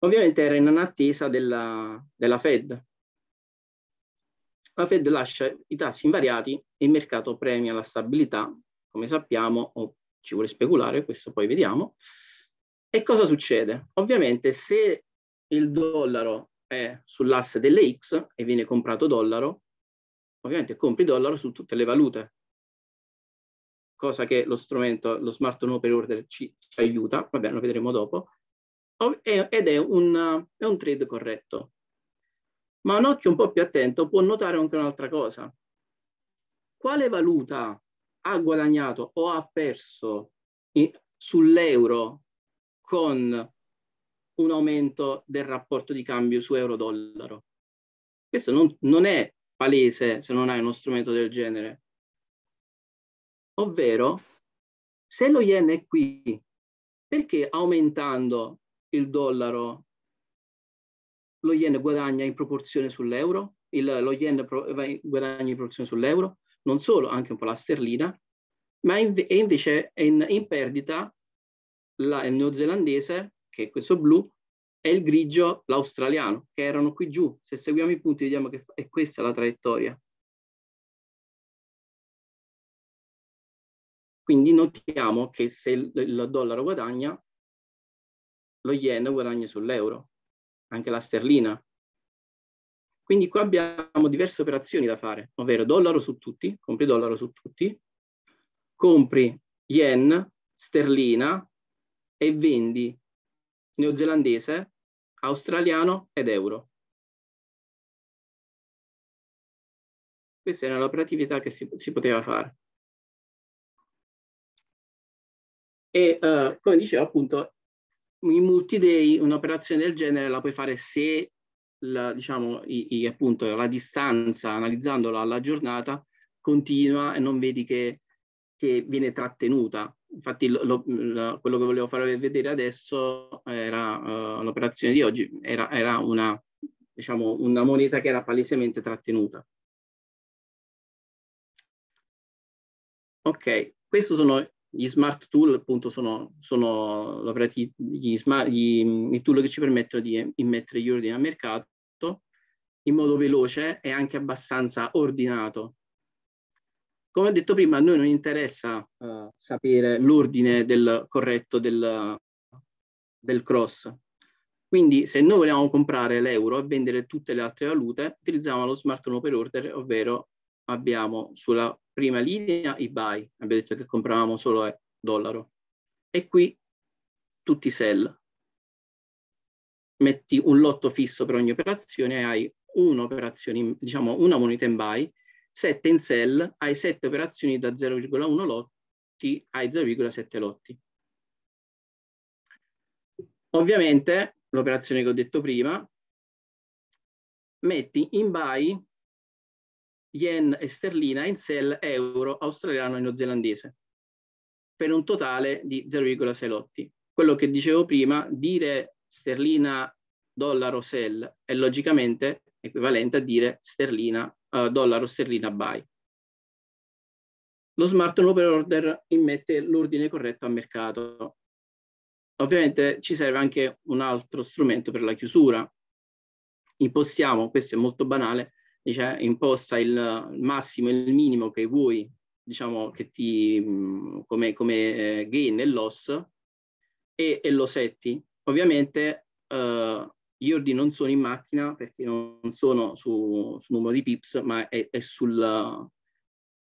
Speaker 3: Ovviamente era in attesa della, della Fed, la Fed lascia i tassi invariati e il mercato premia la stabilità, come sappiamo, o ci vuole speculare, questo poi vediamo. E cosa succede? Ovviamente se il dollaro è sull'asse delle X e viene comprato dollaro, ovviamente compri dollaro su tutte le valute, cosa che lo strumento, lo smart open order ci, ci aiuta, vabbè lo vedremo dopo, ed è un, è un trade corretto ma un occhio un po' più attento può notare anche un'altra cosa. Quale valuta ha guadagnato o ha perso sull'euro con un aumento del rapporto di cambio su euro-dollaro? Questo non, non è palese se non hai uno strumento del genere. Ovvero, se lo yen è qui, perché aumentando il dollaro lo yen guadagna in proporzione sull'euro, lo yen pro, guadagna in proporzione sull'euro, non solo, anche un po' la sterlina, ma in, e invece è in, in perdita la, il neozelandese, che è questo blu, e il grigio l'australiano, che erano qui giù. Se seguiamo i punti vediamo che
Speaker 1: è questa la traiettoria.
Speaker 3: Quindi notiamo che se il dollaro guadagna, lo yen guadagna sull'euro anche la sterlina. Quindi qua abbiamo diverse operazioni da fare, ovvero dollaro su tutti, compri dollaro su tutti, compri yen, sterlina e vendi neozelandese, australiano ed euro.
Speaker 1: Questa era l'operatività che si, si, poteva fare.
Speaker 3: E uh, come dicevo appunto in multi-day un'operazione del genere la puoi fare se la, diciamo, i, i, appunto, la distanza, analizzandola alla giornata, continua e non vedi che, che viene trattenuta. Infatti lo, lo, quello che volevo farvi vedere adesso era uh, l'operazione di oggi, era, era una, diciamo, una moneta che era palesemente trattenuta. Ok, questi sono gli smart tool appunto sono, sono gli, smart, gli, i tool che ci permettono di immettere gli ordini al mercato in modo veloce e anche abbastanza ordinato. Come ho detto prima, a noi non interessa uh, sapere l'ordine del corretto del, del cross. Quindi se noi vogliamo comprare l'euro e vendere tutte le altre valute, utilizziamo lo smart no per order, ovvero abbiamo sulla prima linea i buy, abbiamo detto che compravamo solo eh, dollaro, e qui tutti sell. Metti un lotto fisso per ogni operazione e hai un'operazione, diciamo una moneta in buy, 7 in sell, hai 7 operazioni da 0,1 lotti, hai 0,7 lotti. Ovviamente l'operazione che ho detto prima, metti in buy yen e sterlina in sell euro australiano e neozelandese per un totale di 0,6 lotti. Quello che dicevo prima, dire sterlina dollaro sell è logicamente equivalente a dire sterlina uh, dollaro sterlina buy. Lo smart open order immette l'ordine corretto a mercato. Ovviamente ci serve anche un altro strumento per la chiusura. Impostiamo, questo è molto banale, dice, imposta il massimo e il minimo che vuoi, diciamo, che ti, come, come eh, gain e loss, e, e lo setti. Ovviamente eh, gli ordini non sono in macchina perché non sono su, sul numero di pips, ma è, è, sul,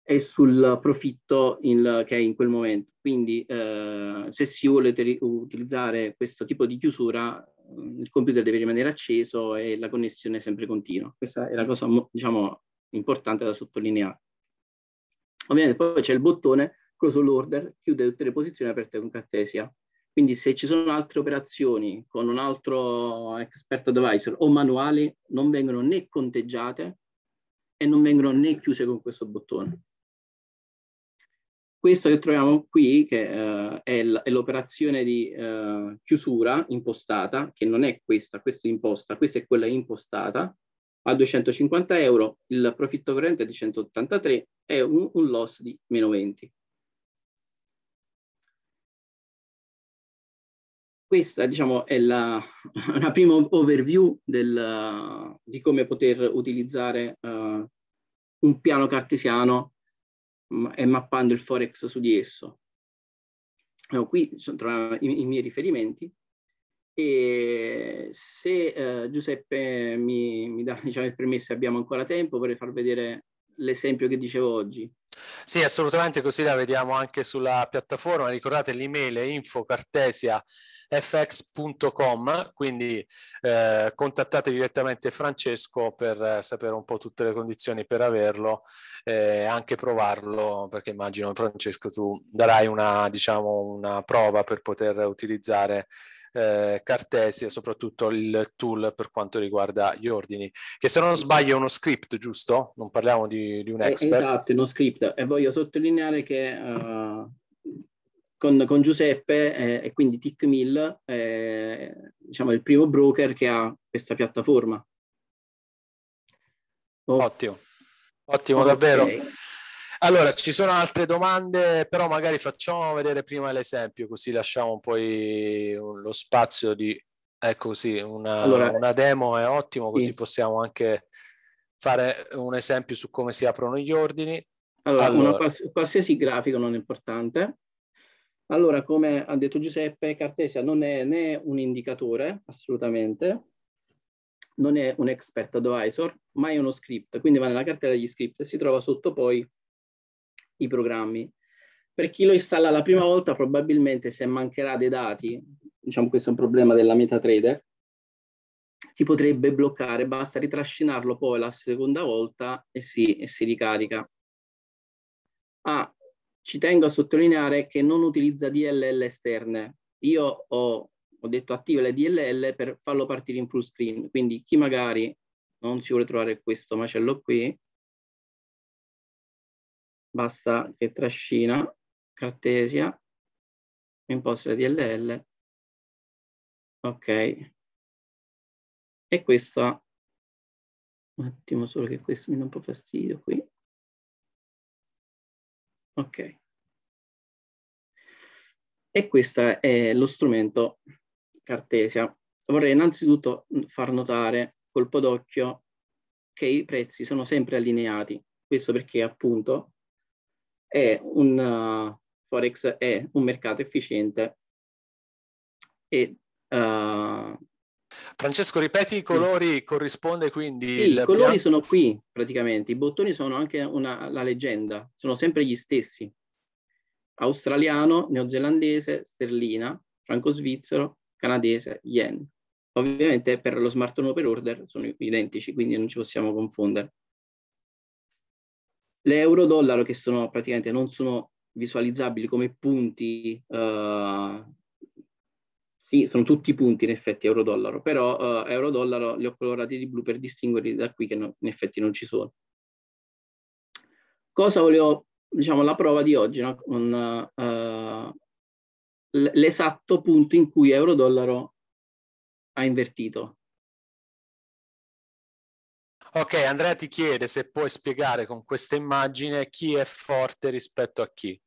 Speaker 3: è sul, profitto in, che è in quel momento. Quindi eh, se si vuole utilizzare questo tipo di chiusura, Mm, il computer deve rimanere acceso e la connessione è sempre continua. Questa è la cosa, diciamo, importante da sottolineare. Ovviamente poi c'è il bottone close all order, chiude tutte le posizioni aperte con Cartesia. Quindi se ci sono altre operazioni con un altro expert advisor o manuali, non vengono né conteggiate e non vengono né chiuse con questo bottone. Questo che troviamo qui che, eh, è l'operazione di eh, chiusura impostata, che non è questa, questa è imposta, questa è quella impostata, a 250 euro, il profitto corrente è di 183 è un, un loss di meno 20. questa diciamo, è la, una prima overview del, di come poter utilizzare uh, un piano cartesiano e mappando il forex su di esso. Allora, qui sono i, i, miei riferimenti e se eh, Giuseppe mi, mi dà diciamo, il permesso abbiamo ancora tempo, vorrei far vedere l'esempio che dicevo oggi. Sì, assolutamente così la vediamo
Speaker 2: anche sulla piattaforma. Ricordate l'email infocartesiafx.com, quindi eh, contattate direttamente Francesco per eh, sapere un po' tutte le condizioni per averlo e eh, anche provarlo, perché immagino Francesco tu darai una, diciamo, una prova per poter utilizzare eh, Cartesia, soprattutto il tool per quanto riguarda gli ordini, che se non sbaglio è uno script, giusto? Non parliamo di, di un eh, expert. Esatto, è uno script
Speaker 3: e voglio sottolineare che uh, con, con, Giuseppe eh, e quindi Tick Mill eh, diciamo, è diciamo, il primo broker che ha questa piattaforma. Oh. Ottimo, ottimo okay. davvero.
Speaker 2: Allora, ci sono altre domande, però magari facciamo vedere prima l'esempio, così lasciamo poi lo spazio di... Ecco sì, una, allora, una demo è ottimo, così sì. possiamo anche fare
Speaker 3: un esempio su come si aprono gli ordini. Allora, allora. Quals qualsiasi grafico non è importante. Allora, come ha detto Giuseppe, Cartesia non è né un indicatore, assolutamente, non è un expert advisor, ma è uno script, quindi va nella cartella degli script e si trova sotto poi i programmi. Per chi lo installa la prima volta, probabilmente se mancherà dei dati, diciamo questo è un problema della MetaTrader, si potrebbe bloccare, basta ritrascinarlo poi la seconda volta e si, e si ricarica. Ah, ci tengo a sottolineare che non utilizza DLL esterne. Io ho, ho detto attiva le DLL per farlo partire in full screen, quindi chi magari non si vuole trovare questo macello qui, basta che trascina
Speaker 1: Cartesia, imposta DLL, ok, e questa, un attimo solo che questo mi dà un po' fastidio qui, ok,
Speaker 3: e questo è lo strumento Cartesia. Vorrei innanzitutto far notare, colpo d'occhio, che i prezzi sono sempre allineati, questo perché appunto è un uh, Forex è un mercato efficiente e uh, Francesco, ripeti i colori, corrisponde quindi... Sì, il... i colori sono qui praticamente, i bottoni sono anche una, la leggenda, sono sempre gli stessi. Australiano, neozelandese, sterlina, franco-svizzero, canadese, yen. Ovviamente per lo smartphone turnover order sono identici, quindi non ci possiamo confondere l'euro-dollaro che sono praticamente non sono visualizzabili come punti, uh, sì, sono tutti punti in effetti euro-dollaro, però uh, euro-dollaro li ho colorati di blu per distinguerli da qui che no, in effetti non ci sono. Cosa volevo, diciamo, la prova di oggi, no? uh, l'esatto punto in cui euro-dollaro
Speaker 2: ha invertito. Ok, Andrea ti chiede se puoi spiegare con questa immagine chi è forte rispetto a chi.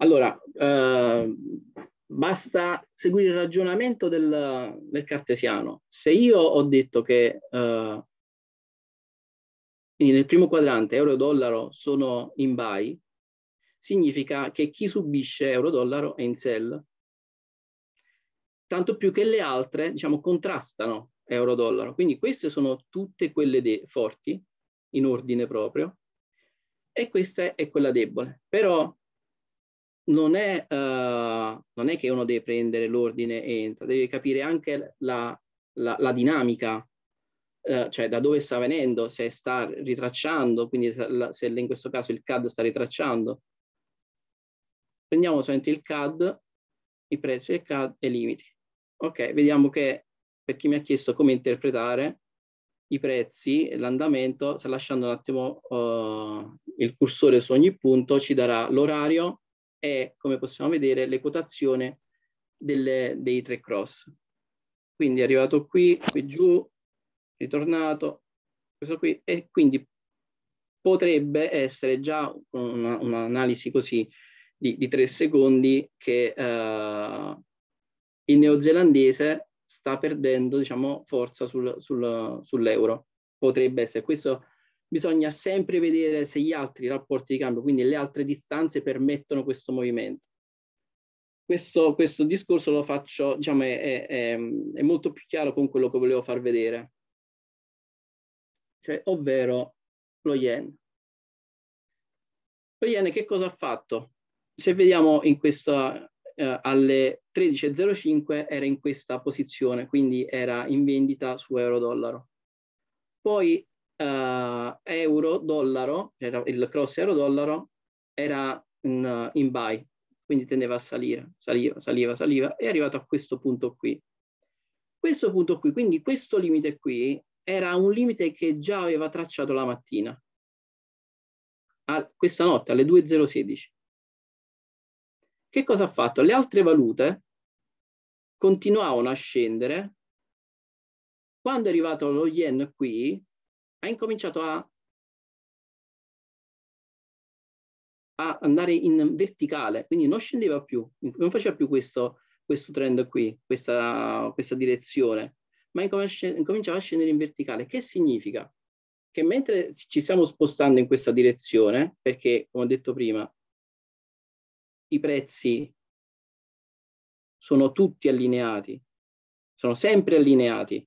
Speaker 3: Allora, eh, basta seguire il ragionamento del, del, cartesiano. Se io ho detto che eh, nel primo quadrante euro e dollaro sono in buy, significa che chi subisce euro dollaro è in sell. Tanto più che le altre, diciamo, contrastano euro-dollaro. Quindi queste sono tutte quelle forti, in ordine proprio, e questa è quella debole. Però non è, uh, non è che uno deve prendere l'ordine e entra, deve capire anche la, la, la dinamica, uh, cioè da dove sta venendo, se sta ritracciando, quindi se in questo caso il CAD sta ritracciando. Prendiamo solamente il CAD, i prezzi del CAD e i limiti. Ok, vediamo che perché mi ha chiesto come interpretare i prezzi e l'andamento, se lasciando un attimo uh, il cursore su ogni punto, ci darà l'orario e, come possiamo vedere, le quotazioni delle, dei tre cross. Quindi è arrivato qui, qui giù, ritornato, questo qui, e quindi potrebbe essere già un'analisi così di, di, tre secondi che uh, il neozelandese sta perdendo diciamo, forza sul, sul, sull'euro. Potrebbe essere questo. Bisogna sempre vedere se gli altri rapporti di cambio, quindi le altre distanze, permettono questo movimento. Questo, questo discorso lo faccio, diciamo, è, è, è molto più chiaro con quello che volevo far vedere, cioè, ovvero lo yen. Lo yen che cosa ha fatto? Se vediamo in questa, eh, alle 13.05 era in questa posizione, quindi era in vendita su euro-dollaro. Poi eh, euro-dollaro, era il cross euro-dollaro, era in, eh, in buy, quindi tendeva a salire, saliva, saliva, saliva, è arrivato a questo punto qui. Questo punto qui, quindi questo limite qui, era un limite che già aveva tracciato la mattina, a, questa notte alle 2.016. Che cosa ha fatto? Le altre valute continuavano a scendere. Quando è arrivato lo yen qui, ha incominciato a, a andare in verticale, quindi non scendeva più, non faceva più questo, questo trend qui, questa, questa direzione, ma incominciava a scendere in verticale. Che significa? Che mentre ci stiamo spostando in questa direzione, perché come ho detto prima, i prezzi sono tutti allineati, sono sempre allineati.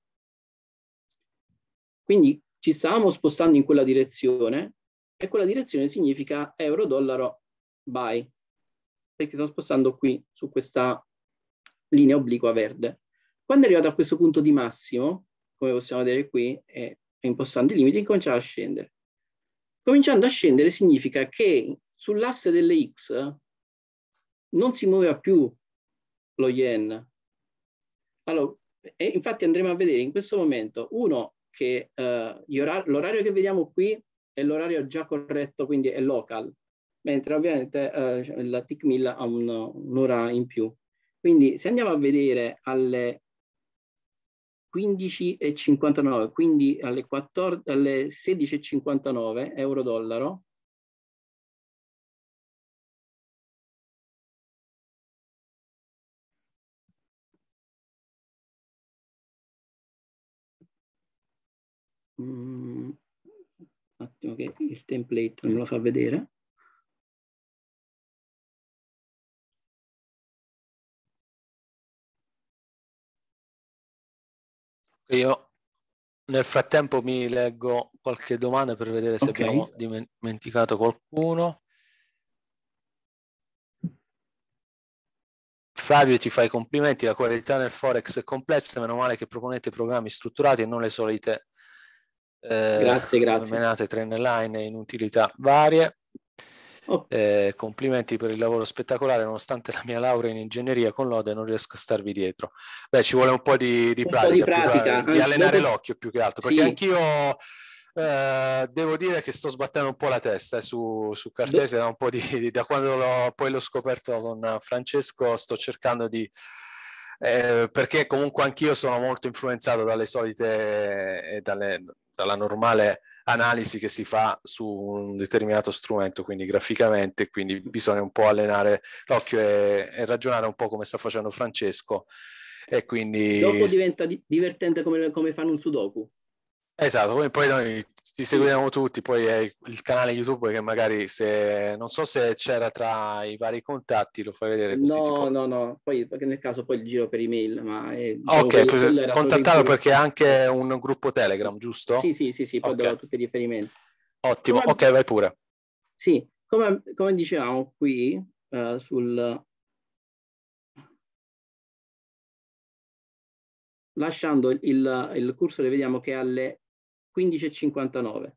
Speaker 3: Quindi ci stavamo spostando in quella direzione e quella direzione significa euro-dollaro buy, perché stiamo spostando qui su questa linea obliqua verde. Quando è arrivato a questo punto di massimo, come possiamo vedere qui, è impostando i limiti, cominciava a scendere. Cominciando a scendere significa che sull'asse delle X non si muoveva più lo yen. Allora, e infatti andremo a vedere in questo momento, uno, che eh, l'orario che vediamo qui è l'orario già corretto, quindi è local, mentre ovviamente eh, la TIC 1000 ha un'ora in più. Quindi se andiamo a vedere alle 15,59, quindi alle, 14, alle 16,59 euro dollaro,
Speaker 1: Mm, un attimo che il template non me lo fa vedere.
Speaker 2: Io nel frattempo mi leggo qualche domanda per vedere se okay. abbiamo dimenticato qualcuno. Flavio ti fa i complimenti, la qualità nel Forex è complessa, meno male che proponete programmi strutturati e non le solite eh, grazie, grazie. Menate tre line in utilità varie. Oh. Eh, complimenti per il lavoro spettacolare, nonostante la mia laurea in ingegneria con lode non riesco a starvi dietro. Beh, ci vuole un po' di, di pratica, po di, pratica. Più, di eh. allenare l'occhio più che altro, perché sì. anch'io eh, devo dire che sto sbattendo un po' la testa eh, su, su Cartese, da, un po di, da quando l'ho, poi l'ho scoperto con Francesco, sto cercando di... Eh, perché comunque anch'io sono molto influenzato dalle solite e eh, dalle, dalla normale analisi che si fa su un determinato strumento, quindi graficamente, quindi bisogna un po' allenare l'occhio e, e ragionare un po' come sta facendo Francesco. E quindi... Dopo diventa
Speaker 3: di- divertente come, come fanno un sudoku.
Speaker 2: Esatto, come poi noi ti seguiamo tutti, poi è il canale YouTube che magari se non so se c'era tra i vari contatti, lo fai vedere così. No, tipo...
Speaker 3: no, no, poi nel caso poi il giro per email, ma è, Ok, per, contattato perché è anche un gruppo
Speaker 2: Telegram, giusto? Sì,
Speaker 3: sì, sì, sì, poi okay. darò tutti i riferimenti.
Speaker 2: Ottimo, come... ok, vai pure.
Speaker 3: Sì, come, come dicevamo qui uh,
Speaker 1: sul
Speaker 3: lasciando il, il cursore vediamo che alle 15,59.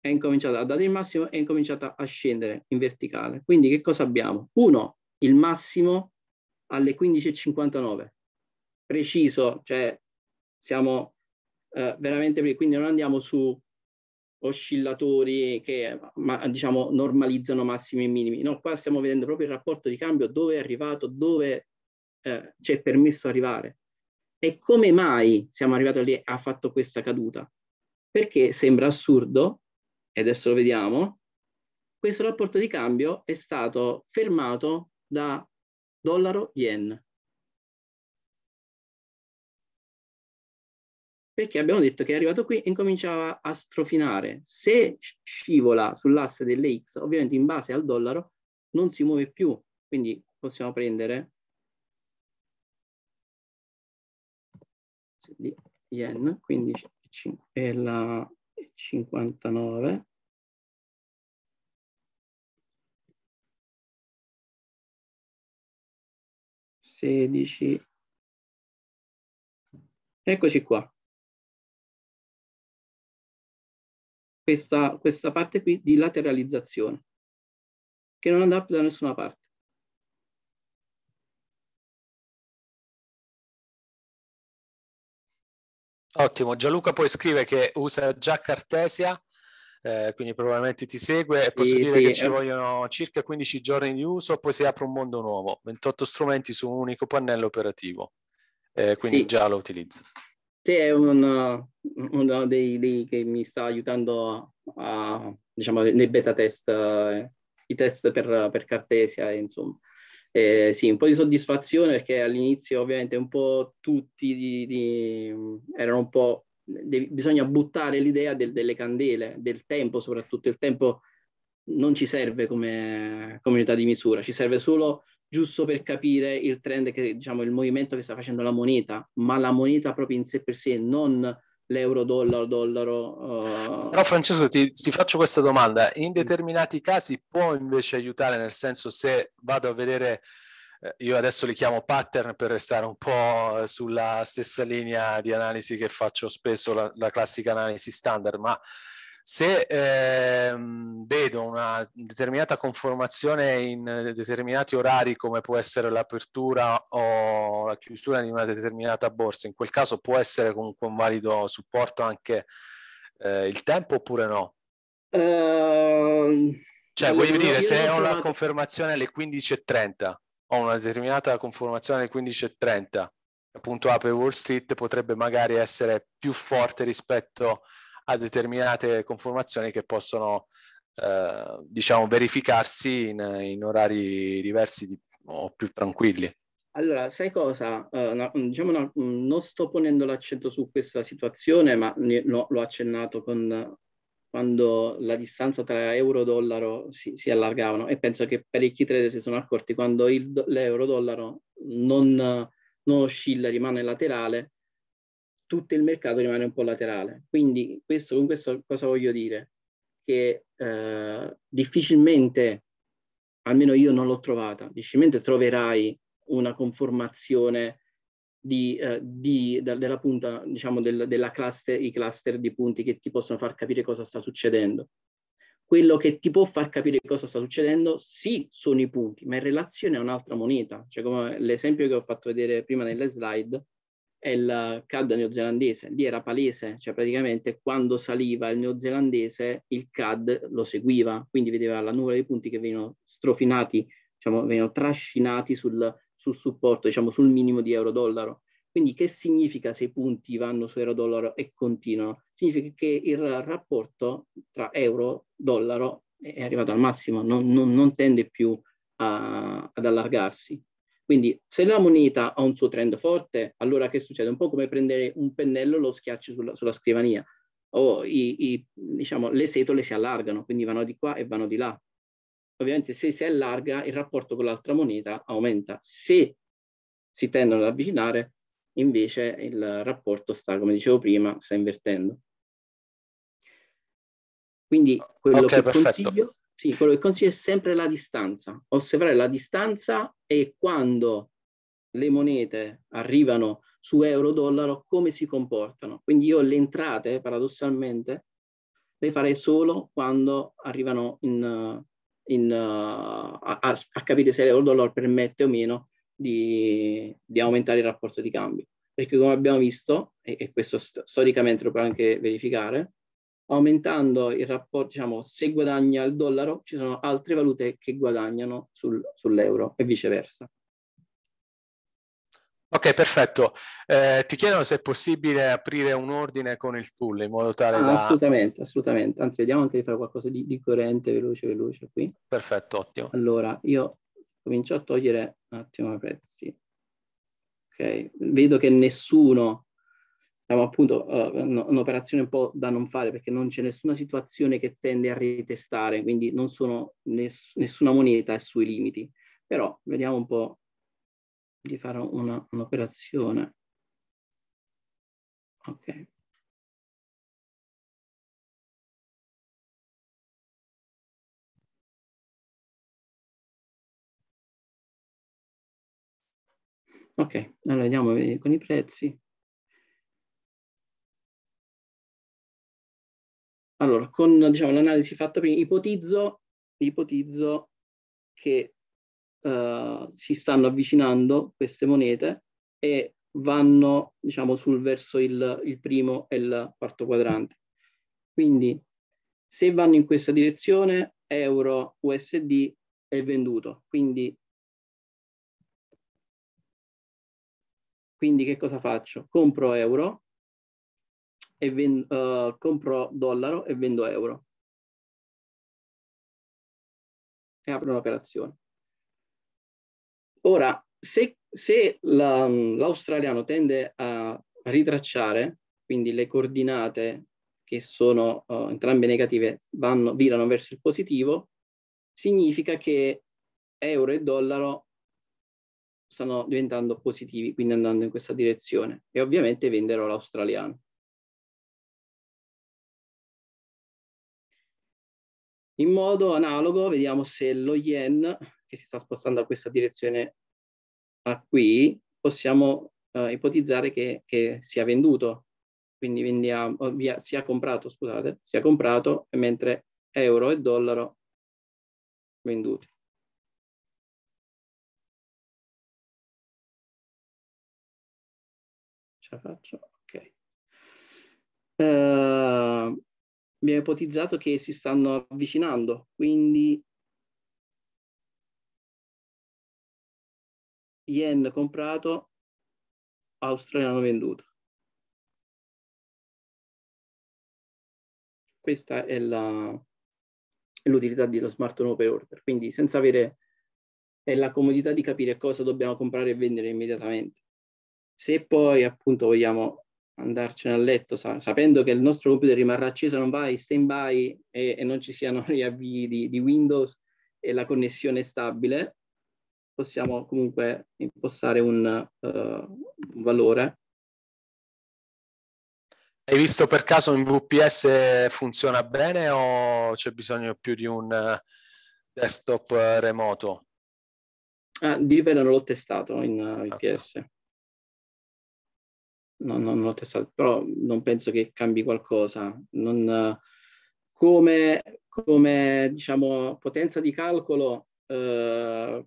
Speaker 3: È incominciata a dare il massimo, e è incominciata a scendere in verticale. Quindi che cosa abbiamo? Uno, Il massimo alle 15,59. Preciso, cioè siamo eh, veramente, quindi non andiamo su oscillatori che ma, diciamo normalizzano massimi e minimi. No, qua stiamo vedendo proprio il rapporto di cambio dove è arrivato, dove eh, ci è permesso arrivare. E come mai siamo arrivati lì ha fatto questa caduta? Perché sembra assurdo, e adesso lo vediamo, questo rapporto di cambio è stato fermato da dollaro-yen. Perché abbiamo detto che è arrivato qui e incominciava a strofinare. Se scivola sull'asse delle X, ovviamente in base al dollaro, non si muove più. Quindi possiamo prendere di yen, quindi è la
Speaker 1: 59. Sedici. Eccoci qua. Questa, questa parte qui di lateralizzazione che non andava più da nessuna parte.
Speaker 2: Ottimo, Gianluca poi scrive che usa già Cartesia, eh, quindi probabilmente ti segue e posso sì, dire sì. che ci vogliono circa 15 giorni di uso, poi si apre un mondo nuovo, 28 strumenti su un unico pannello operativo, eh, quindi sì. già lo utilizza.
Speaker 3: Sì, è uno, uno dei, dei, che mi sta aiutando a, diciamo, nei beta test, eh, i test per, per Cartesia, insomma. Eh, sì, un po' di soddisfazione perché all'inizio ovviamente un po' tutti di, di, erano un po'... De, bisogna buttare l'idea del, delle candele, del tempo soprattutto. Il tempo non ci serve come, come unità di misura, ci serve solo giusto per capire il trend, che, diciamo, il movimento che sta facendo la moneta, ma la moneta proprio in sé per sé, non l'euro dollaro dollaro uh... però
Speaker 2: Francesco ti, ti, faccio questa domanda
Speaker 3: in mm. determinati casi può invece aiutare nel senso se
Speaker 2: vado a vedere eh, io adesso li chiamo pattern per restare un po' sulla stessa linea di analisi che faccio spesso la, la classica analisi standard ma se ehm, vedo una determinata conformazione in determinati orari come può essere l'apertura o la chiusura di una determinata borsa, in quel caso può essere comunque un valido supporto anche eh, il tempo oppure
Speaker 3: no? Uh, cioè, voglio dire, se ho una
Speaker 2: confermazione alle 15.30 o una determinata conformazione alle 15.30, appunto apre Wall Street potrebbe magari essere più forte rispetto a determinate conformazioni che possono eh, diciamo verificarsi in, in orari diversi di, o più tranquilli.
Speaker 3: Allora, sai cosa? Uh, no, diciamo no, non sto ponendo l'accento su questa situazione, ma ne, no, l'ho accennato con, quando la distanza tra euro e dollaro si, si, allargavano e penso che parecchi trader si sono accorti quando il, l'euro dollaro non, non, oscilla, rimane laterale, tutto il mercato rimane un po' laterale. Quindi questo, con questo cosa voglio dire? Che eh, difficilmente, almeno io non l'ho trovata, difficilmente troverai una conformazione di, eh, di, da, della punta, diciamo, del, della cluster, i cluster di punti che ti possono far capire cosa sta succedendo. Quello che ti può far capire cosa sta succedendo, sì, sono i punti, ma in relazione a un'altra moneta. Cioè, come l'esempio che ho fatto vedere prima nelle slide, è il CAD neozelandese. Lì era palese, cioè praticamente quando saliva il neozelandese il CAD lo seguiva, quindi vedeva la nuvola dei punti che venivano strofinati, diciamo, venivano trascinati sul, sul supporto, diciamo sul minimo di euro-dollaro. Quindi che significa se i punti vanno su euro-dollaro e continuano? Significa che il rapporto tra euro-dollaro è arrivato al massimo, non, non, non tende più a, ad allargarsi. Quindi se la moneta ha un suo trend forte, allora che succede? Un po' come prendere un pennello e lo schiacci sulla, sulla scrivania o i, i, diciamo, le setole si allargano, quindi vanno di qua e vanno di là. Ovviamente se si allarga il rapporto con l'altra moneta aumenta, se si tendono ad avvicinare invece il rapporto sta, come dicevo prima, sta invertendo. Quindi quello okay, che perfetto. consiglio sì, quello che consiglio è sempre la distanza, osservare la distanza e quando le monete arrivano su euro-dollaro come si comportano. Quindi io le entrate, paradossalmente, le farei solo quando arrivano in, in, eh, a, a, capire se l'euro-dollaro permette o meno di, di, aumentare il rapporto di cambio. Perché come abbiamo visto, e, e questo storicamente lo puoi anche verificare, aumentando il rapporto, diciamo, se guadagna il dollaro, ci sono altre valute che guadagnano sul, sull'euro e viceversa. Ok, perfetto. Eh,
Speaker 2: ti chiedono se è possibile aprire un ordine con il tool in modo tale ah, da... Assolutamente, assolutamente.
Speaker 3: Anzi, vediamo anche di fare qualcosa di, di coerente, veloce, veloce qui. Perfetto, ottimo. Allora, io comincio a togliere un attimo i prezzi. Ok, vedo che nessuno Abbiamo appunto uh, un'operazione un po' da non fare perché non c'è nessuna situazione che tende a ritestare, quindi non sono ness nessuna moneta è sui limiti. Però vediamo un po' di fare un'operazione.
Speaker 1: Un ok. Ok, allora vediamo eh, con i prezzi. Allora, con
Speaker 3: diciamo, l'analisi fatta prima, ipotizzo, ipotizzo che uh, si stanno avvicinando queste monete e vanno diciamo, sul verso il, il primo e il quarto quadrante. Quindi se vanno in questa direzione, euro USD è venduto. Quindi, quindi che cosa faccio? Compro euro e vendo, uh, eh, compro dollaro e vendo euro.
Speaker 1: E apro un'operazione.
Speaker 3: Ora, se, se l'australiano tende a ritracciare, quindi le coordinate che sono uh, entrambe negative vanno, virano verso il positivo, significa che euro e dollaro stanno diventando positivi, quindi andando in questa direzione. E
Speaker 1: ovviamente venderò l'australiano.
Speaker 3: In modo analogo vediamo se lo yen, che si sta spostando a questa direzione a qui, possiamo eh, ipotizzare che, che, sia venduto, quindi vendiamo, via, sia comprato, scusate, sia comprato, mentre euro e dollaro venduti. Ce la faccio? Ok. Uh, abbiamo ipotizzato che si stanno avvicinando, quindi yen comprato,
Speaker 1: australiano venduto. Questa è
Speaker 3: l'utilità dello smart open order, quindi senza avere è la comodità di capire cosa dobbiamo comprare e vendere immediatamente. Se poi appunto vogliamo andarcene a letto sa- sapendo che il nostro computer rimarrà acceso, non vai stand-by e, e non ci siano riavvii di, di Windows e la connessione stabile, possiamo comunque impostare un, uh, un valore. Hai visto per caso in VPS funziona bene
Speaker 2: o c'è bisogno più di un eh, desktop eh, remoto?
Speaker 3: Ah, di livello non l'ho testato in VPS. Okay non, non, ho testato, però non penso che cambi qualcosa. Non, come, come diciamo, potenza di calcolo, eh,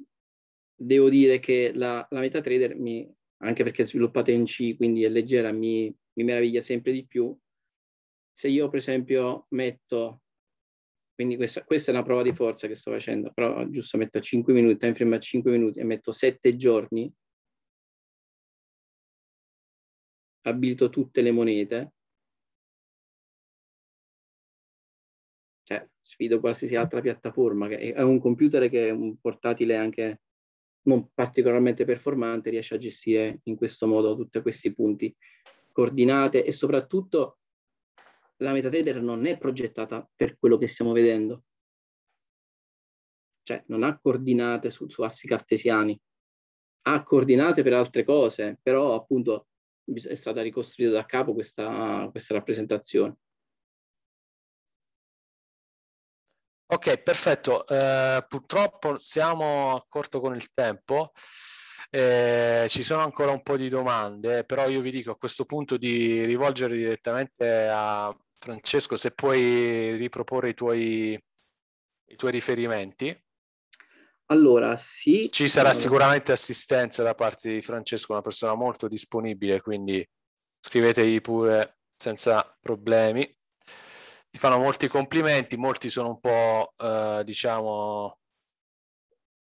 Speaker 3: devo dire che la, la MetaTrader, mi, anche perché è sviluppata in C, quindi è leggera, mi, mi meraviglia sempre di più. Se io, per esempio, metto quindi questa, questa, è una prova di forza che sto facendo, però giusto metto 5 minuti, time frame a 5 minuti e metto 7 giorni, abilito tutte le monete, cioè sfido qualsiasi altra piattaforma, che è un computer che è un portatile anche non particolarmente performante, riesce a gestire in questo modo tutti questi punti coordinate e soprattutto la MetaTrader non è progettata per quello che stiamo vedendo. Cioè, non ha coordinate su, su assi cartesiani, ha coordinate per altre cose, però appunto è stata ricostruita da capo questa, questa rappresentazione.
Speaker 2: Ok, perfetto. Eh, purtroppo siamo a corto con il tempo. Eh, ci sono ancora un po' di domande, però io vi dico a questo punto di rivolgere direttamente a Francesco se puoi riproporre i tuoi, i tuoi riferimenti. Allora, sì. Ci sarà eh, sicuramente assistenza da parte di Francesco, una persona molto disponibile, quindi scrivetegli pure senza problemi. Ti fanno molti complimenti, molti sono un po', eh, diciamo,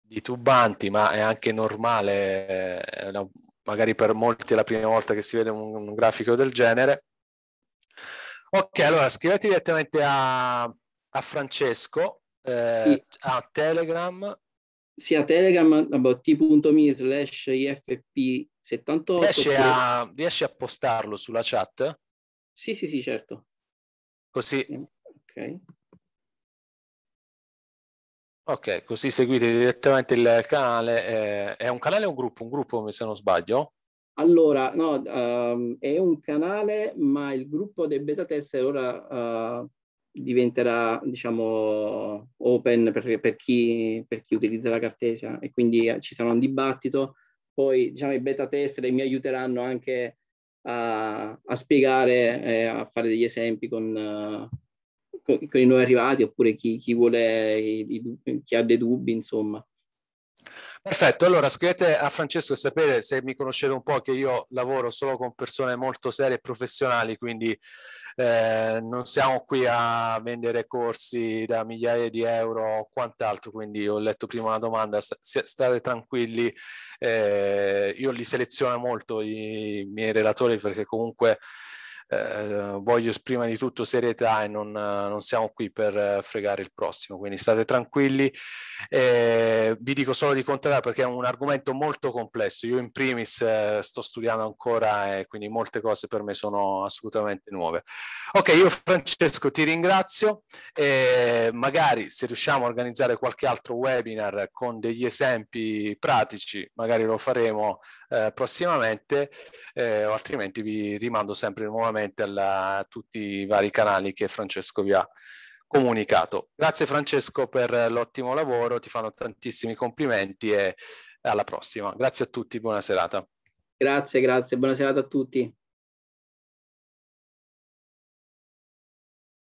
Speaker 2: titubanti, ma è anche normale, eh, magari per molti è la prima volta che si vede un, un grafico del genere. Ok, allora scrivete direttamente a, a Francesco eh, sì. a Telegram
Speaker 3: sia Telegram vabbè, t.me slash ifp78 riesci, oppure... riesci, a
Speaker 2: postarlo sulla chat? sì sì sì certo così eh, ok, okay così seguite direttamente il canale.
Speaker 3: Eh, è un canale o un gruppo? Un gruppo, se non sbaglio? Allora, no, um, è un canale, ma il gruppo dei beta tester ora uh, diventerà diciamo open per, per, chi, per chi utilizza la cartesia e quindi eh, ci sarà un dibattito poi diciamo i beta tester mi aiuteranno anche a, a spiegare eh, a fare degli esempi con, eh, con, con, i nuovi arrivati oppure chi, chi vuole chi ha dei dubbi insomma
Speaker 2: Perfetto, allora scrivete a Francesco e sapere se mi conoscete un po' che io lavoro solo con persone molto serie e professionali, quindi eh, non siamo qui a vendere corsi da migliaia di euro o quant'altro, quindi ho letto prima una domanda, state tranquilli, eh, io li seleziono molto i miei relatori perché comunque eh, voglio prima di tutto serietà e non, non, siamo qui per fregare il prossimo, quindi state tranquilli. Eh, vi dico solo di contattarla perché è un argomento molto complesso. Io in primis eh, sto studiando ancora e quindi molte cose per me sono assolutamente nuove. Ok, io Francesco ti ringrazio e ehm, magari se riusciamo a organizzare qualche altro webinar con degli esempi pratici, magari lo faremo eh, prossimamente eh, o altrimenti vi rimando sempre nuovamente sicuramente alla, a tutti i vari canali che Francesco vi ha comunicato. Grazie Francesco per l'ottimo lavoro, ti fanno tantissimi complimenti e alla prossima. Grazie a tutti, buona serata. Grazie, grazie, buona serata a tutti.